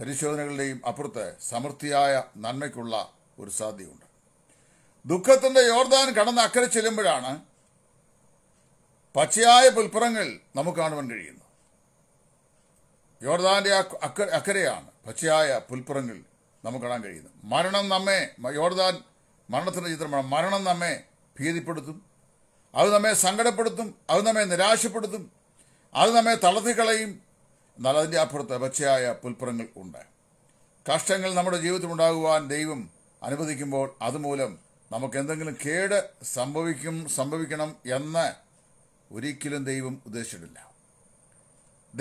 പരിശോധനകളുടെയും അപ്പുറത്ത് സമൃദ്ധിയായ നന്മയ്ക്കുള്ള ഒരു സാധ്യതയുണ്ട് ദുഃഖത്തിന്റെ യോർദാൻ കടന്ന് അക്കരെ ചെല്ലുമ്പോഴാണ് പച്ചയായ പുൽപ്പുറങ്ങൾ നമുക്ക് കാണുവാൻ കഴിയുന്നത് യോർദാന്റെ അക്കരെയാണ് പച്ചയായ പുൽപ്പുറങ്ങിൽ നമുക്ക് കാണാൻ കഴിയുന്നത് മരണം നമ്മെ യോർദാൻ മരണത്തിന്റെ ചിത്രമാണ് മരണം നമ്മെ ഭീതിപ്പെടുത്തും അത് നമ്മെ സങ്കടപ്പെടുത്തും അത് നമ്മെ നിരാശപ്പെടുത്തും അത് നമ്മെ തളർത്തിക്കളയും എന്നാൽ അപ്പുറത്ത് പച്ചയായ പുൽപ്പുറങ്ങൾ ഉണ്ട് കഷ്ടങ്ങൾ നമ്മുടെ ജീവിതത്തിൽ ഉണ്ടാകുവാൻ ദൈവം അനുവദിക്കുമ്പോൾ അതുമൂലം നമുക്ക് എന്തെങ്കിലും കേട് സംഭവിക്കും സംഭവിക്കണം എന്ന് ഒരിക്കലും ദൈവം ഉദ്ദേശിച്ചിട്ടില്ല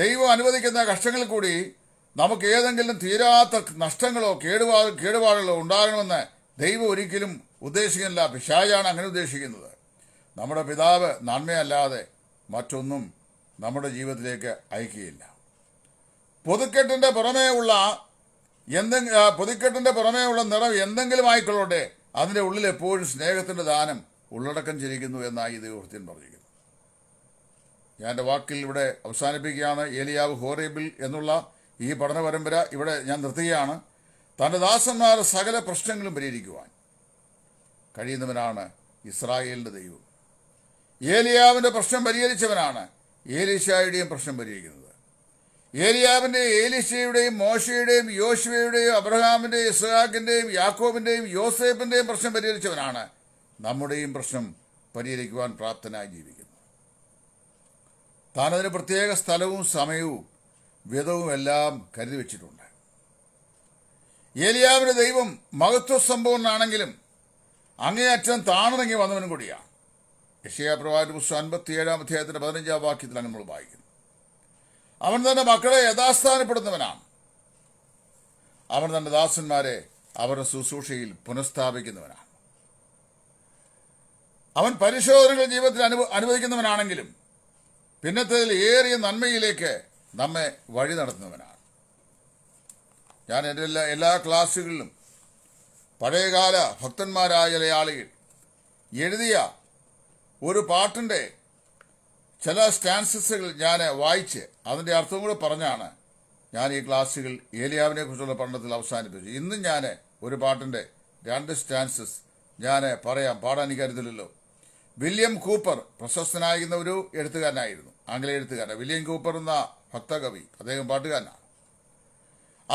ദൈവം അനുവദിക്കുന്ന കഷ്ടങ്ങളിൽ കൂടി നമുക്ക് ഏതെങ്കിലും തീരാത്ത നഷ്ടങ്ങളോ കേടുപാ കേടുപാടുകളോ ഉണ്ടാകണമെന്ന് ദൈവം ഒരിക്കലും ഉദ്ദേശിക്കുന്നില്ല പിശാജാണ് അങ്ങനെ ഉദ്ദേശിക്കുന്നത് നമ്മുടെ പിതാവ് നന്മയല്ലാതെ മറ്റൊന്നും നമ്മുടെ ജീവിതത്തിലേക്ക് അയക്കുകയില്ല പുതുക്കെട്ടിൻ്റെ പുറമേ ഉള്ള എന്തെങ്കിലും പുതുക്കെട്ടിൻ്റെ പുറമേ ഉള്ള നിറം എന്തെങ്കിലും ആയിക്കൊള്ളോട്ടെ അതിൻ്റെ ഉള്ളിൽ എപ്പോഴും സ്നേഹത്തിൻ്റെ ദാനം ഉള്ളടക്കം ചിരിക്കുന്നു എന്നായി ഇത് പറഞ്ഞിരിക്കുന്നു ഞാൻ എൻ്റെ വാക്കിൽ ഇവിടെ അവസാനിപ്പിക്കുകയാണ് ഏലിയാവ് ഹോറേബിൽ എന്നുള്ള ഈ പഠന പരമ്പര ഇവിടെ ഞാൻ നിർത്തുകയാണ് തൻ്റെ ദാസന്മാർ സകല പ്രശ്നങ്ങളും പരിഹരിക്കുവാൻ കഴിയുന്നവനാണ് ഇസ്രായേലിൻ്റെ ദൈവം ഏലിയാവിൻ്റെ പ്രശ്നം പരിഹരിച്ചവനാണ് ഏലിഷായുടെയും പ്രശ്നം പരിഹരിക്കുന്നത് ഏലിയാവിൻ്റെ ഏലിഷയുടെയും മോശയുടെയും യോശുവയുടെയും അബ്രഹാമിൻ്റെയും ഇസ്ഹാക്കിൻ്റെയും യാക്കോബിൻ്റെയും യോസേഫിൻ്റെയും പ്രശ്നം പരിഹരിച്ചവനാണ് നമ്മുടെയും പ്രശ്നം പരിഹരിക്കുവാൻ പ്രാപ്തനായി ജീവിക്കുന്നത് താനതിന് പ്രത്യേക സ്ഥലവും സമയവും വിധവും എല്ലാം കരുതി വച്ചിട്ടുണ്ട് ഏലിയാവിന് ദൈവം മഹത്വസമ്പൂർണ്ണാണെങ്കിലും അങ്ങേയറ്റം താണിറങ്ങി വന്നവനും കൂടിയാണ് യഷിയ പ്രവാചക പുസ്തകം ഏഴാം അധ്യായത്തിന്റെ പതിനഞ്ചാം വാക്യത്തിലാണ് നമ്മൾ വായിക്കുന്നു അവൻ തന്റെ മക്കളെ യഥാസ്ഥാനപ്പെടുന്നവനാണ് അവൻ തന്റെ ദാസന്മാരെ അവരുടെ ശുശ്രൂഷയിൽ പുനഃസ്ഥാപിക്കുന്നവനാണ് അവൻ പരിശോധനകൾ ജീവിതത്തിൽ അനുവദിക്കുന്നവനാണെങ്കിലും പിന്നത്തേതിൽ ഏറിയ നന്മയിലേക്ക് നമ്മെ വഴി നടത്തുന്നവനാണ് ഞാൻ എൻ്റെ എല്ലാ എല്ലാ ക്ലാസ്സുകളിലും പഴയകാല ഭക്തന്മാരായ ചില ആളുകൾ എഴുതിയ ഒരു പാട്ടിൻ്റെ ചില സ്റ്റാൻസസുകൾ ഞാൻ വായിച്ച് അതിൻ്റെ അർത്ഥം കൂടെ പറഞ്ഞാണ് ഞാൻ ഈ ക്ലാസ്സുകൾ ഏലിയാവിനെ കുറിച്ചുള്ള പഠനത്തിൽ അവസാനിപ്പിച്ചു ഇന്നും ഞാൻ ഒരു പാട്ടിൻ്റെ രണ്ട് സ്റ്റാൻസസ് ഞാൻ പറയാം പാടാൻ എനിക്കരുതില്ലല്ലോ വില്യം കൂപ്പർ പ്രശസ്തനായിരുന്ന ഒരു എഴുത്തുകാരനായിരുന്നു ആംഗ്ല എഴുത്തുകാരൻ വില്യം കൂപ്പർ എന്ന ഭക്തകവി അദ്ദേഹം പാട്ടുകാരനാണ്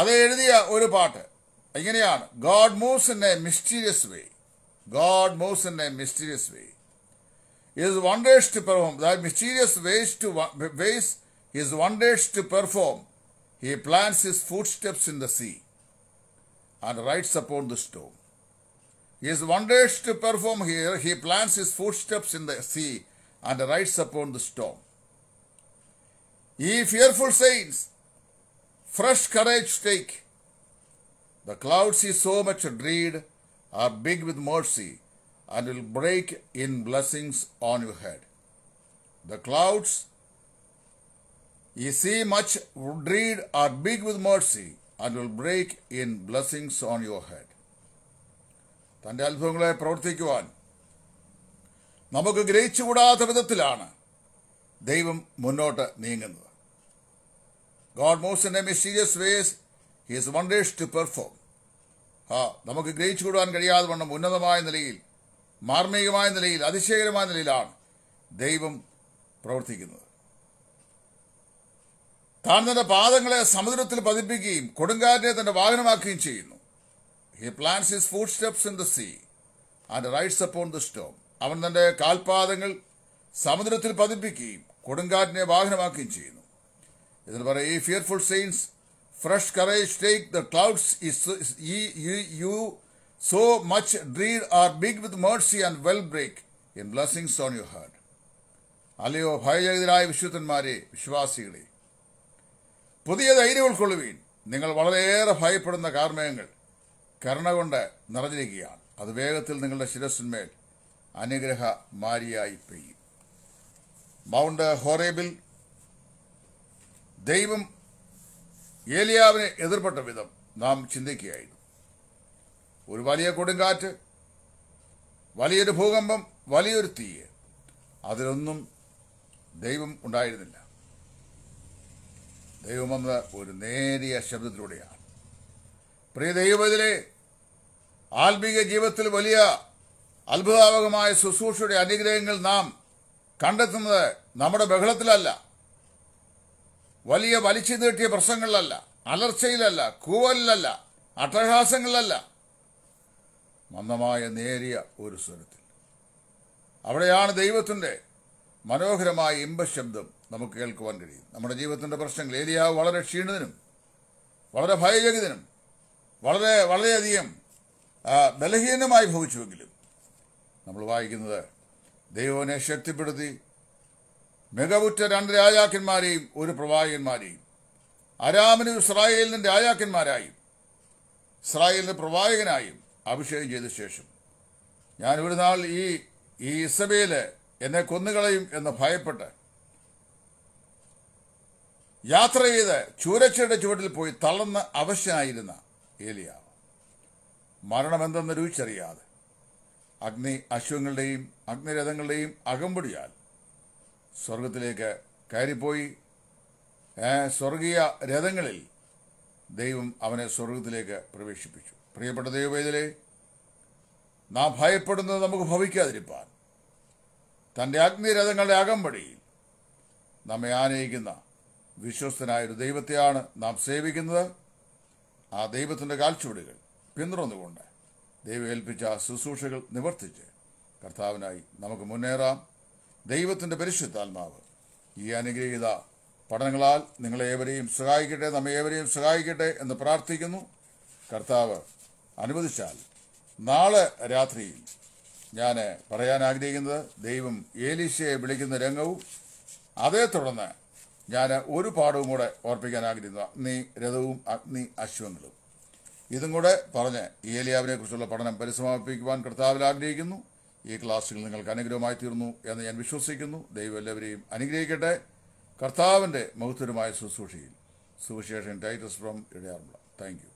അത് എഴുതിയ ഒരു പാട്ട് എങ്ങനെയാണ് God moves in a mysterious way God moves in a mysterious way is wonders perform perform, mysterious ways two ways his ways his wonders to perform. He plants his footsteps in the sea and rides upon the His wonders to perform here, he plants his footsteps in the sea and rides upon the storm. Ye fearful saints, fresh courage take. The clouds ye so much dread are big with mercy and will break in blessings on your head. The clouds ye see much dread are big with mercy and will break in blessings on your head. തൻ്റെ അത്ഭുതങ്ങളെ പ്രവർത്തിക്കുവാൻ നമുക്ക് ഗ്രഹിച്ചുകൂടാത്ത വിധത്തിലാണ് ദൈവം മുന്നോട്ട് നീങ്ങുന്നത് God moves in a mysterious ways is wonders to perform ആ നമുക്ക് ഗ്രഹിച്ചുകൂടാൻ കഴിയാതെ വണ്ണം ഉന്നതമായ നിലയിൽ മാർമികമായ നിലയിൽ അതിശയകരമായ നിലയിലാണ് ദൈവം പ്രവർത്തിക്കുന്നത് താൻ തന്റെ പാദങ്ങളെ സമുദ്രത്തിൽ പതിപ്പിക്കുകയും കൊടുങ്കാറ്റിനെ തന്റെ വാഹനമാക്കുകയും ചെയ്യുന്നു he plants his footsteps in the sea and rides upon the storm അവൻ തന്റെ കാൽപാദങ്ങൾ സമുദ്രത്തിൽ പതിപ്പിക്കുകയും കൊടുങ്കാറ്റിനെ വാഹനമാക്കുകയും ചെയ്യുന്നു ഇതിൽ പറയാം ഈ fearful saints fresh courage take the clouds you so much dread are big with mercy and will break in blessings on you heart അല്ലയോ ഭയജഗതരായ വിശുദ്ധന്മാരെ വിശ്വാസികളെ പുതിയ ധൈര്യം ഉൾക്കൊള്ളുവീൻ നിങ്ങൾ വളരെയേറെ ഭയപ്പെടുന്ന കാർമേയങ്ങൾ കരുണ കൊണ്ട് നിറഞ്ഞിരിക്കുകയാണ് അത് വേഗത്തിൽ നിങ്ങളുടെ ശിരസ്സിന്മേൽ അനുഗ്രഹ മാരിയായി പെയ്യും മൗണ്ട് ഹോറേബിൽ ദൈവം ഏലിയാവിനെ എതിർപ്പെട്ട വിധം നാം ചിന്തിക്കുകയായിരുന്നു ഒരു വലിയ കൊടുങ്കാറ്റ് വലിയൊരു ഭൂകമ്പം വലിയൊരു തീ അതിലൊന്നും ദൈവം ഉണ്ടായിരുന്നില്ല ദൈവം ഒരു നേരിയ ശബ്ദത്തിലൂടെയാണ് പ്രിയ ദൈവത്തിലെ ആത്മീക ജീവിതത്തിൽ വലിയ അത്ഭുതാവകമായ ശുശ്രൂഷയുടെ അനുഗ്രഹങ്ങൾ നാം കണ്ടെത്തുന്നത് നമ്മുടെ ബഹളത്തിലല്ല വലിയ വലിച്ചു നീട്ടിയ പ്രശ്നങ്ങളിലല്ല അലർച്ചയിലല്ല കൂവലിലല്ല അട്ടഹാസങ്ങളിലല്ല മന്ദമായ നേരിയ ഒരു സ്വരത്തിൽ അവിടെയാണ് ദൈവത്തിൻ്റെ മനോഹരമായ ഇമ്പശബ്ദം നമുക്ക് കേൾക്കുവാൻ കഴിയും നമ്മുടെ ജീവിതത്തിൻ്റെ പ്രശ്നങ്ങൾ ഏരിയാവ് വളരെ ക്ഷീണിതനും വളരെ ഭയചകിതനും വളരെ വളരെയധികം ബലഹീനമായി ഭവിച്ചുവെങ്കിലും നമ്മൾ വായിക്കുന്നത് ദൈവനെ ശക്തിപ്പെടുത്തി മികവുറ്റ രണ്ട് രാജാക്കന്മാരെയും ഒരു പ്രവാചകന്മാരെയും അരാമന് ഇസ്രായേലിന് രാജാക്കന്മാരായും ഇസ്രായേലിന് പ്രവാചകനായും അഭിഷേകം ചെയ്ത ശേഷം ഞാൻ ഒരു നാൾ ഈ ഈ ഇസബേല് എന്നെ കൊന്നുകളയും എന്ന് ഭയപ്പെട്ട് യാത്ര ചെയ്ത് ചൂരച്ചയുടെ ചുവട്ടിൽ പോയി തളർന്ന് അവശനായിരുന്ന ഏലിയ മരണമെന്തെന്ന് രുചിച്ചറിയാതെ അഗ്നി അശ്വങ്ങളുടെയും അഗ്നിരഥങ്ങളുടെയും അകമ്പടിയാൽ സ്വർഗത്തിലേക്ക് കയറിപ്പോയി സ്വർഗീയ രഥങ്ങളിൽ ദൈവം അവനെ സ്വർഗത്തിലേക്ക് പ്രവേശിപ്പിച്ചു പ്രിയപ്പെട്ട ദൈവവേദലെ നാം ഭയപ്പെടുന്നത് നമുക്ക് ഭവിക്കാതിരിപ്പാൻ തൻ്റെ അഗ്നിരഥങ്ങളുടെ അകമ്പടിയിൽ നമ്മെ ആനയിക്കുന്ന വിശ്വസ്തനായൊരു ദൈവത്തെയാണ് നാം സേവിക്കുന്നത് ആ ദൈവത്തിൻ്റെ കാൽച്ചുവടുകൾ പിന്തുടർന്നുകൊണ്ട് ദൈവം ഏൽപ്പിച്ച ശുശ്രൂഷകൾ നിവർത്തിച്ച് കർത്താവിനായി നമുക്ക് മുന്നേറാം ദൈവത്തിൻ്റെ പരിശുദ്ധാത്മാവ് ഈ അനുഗ്രഹീത പഠനങ്ങളാൽ നിങ്ങളേവരെയും സഹായിക്കട്ടെ നമ്മേവരെയും സഹായിക്കട്ടെ എന്ന് പ്രാർത്ഥിക്കുന്നു കർത്താവ് അനുവദിച്ചാൽ നാളെ രാത്രിയിൽ ഞാൻ പറയാൻ ആഗ്രഹിക്കുന്നത് ദൈവം ഏലീശയെ വിളിക്കുന്ന രംഗവും അതേ തുടർന്ന് ഞാൻ ഒരു പാഠവും കൂടെ ഓർപ്പിക്കാൻ ആഗ്രഹിക്കുന്നു അഗ്നി രഥവും അഗ്നി അശ്വങ്ങളും ഇതും കൂടെ പറഞ്ഞ് ഏലിയാവിനെ കുറിച്ചുള്ള പഠനം പരിസമാപിപ്പിക്കുവാൻ കർത്താവിൽ ആഗ്രഹിക്കുന്നു ഈ ക്ലാസ്സുകൾ നിങ്ങൾക്ക് അനുഗ്രഹമായി തീർന്നു എന്ന് ഞാൻ വിശ്വസിക്കുന്നു ദൈവം എല്ലാവരെയും അനുഗ്രഹിക്കട്ടെ കർത്താവിൻ്റെ മഹത്വരമായ ശുശ്രൂഷയിൽ സുവിശേഷൻ ടൈറ്റസ് ഫ്രം ഇടയാറുള്ള താങ്ക് യു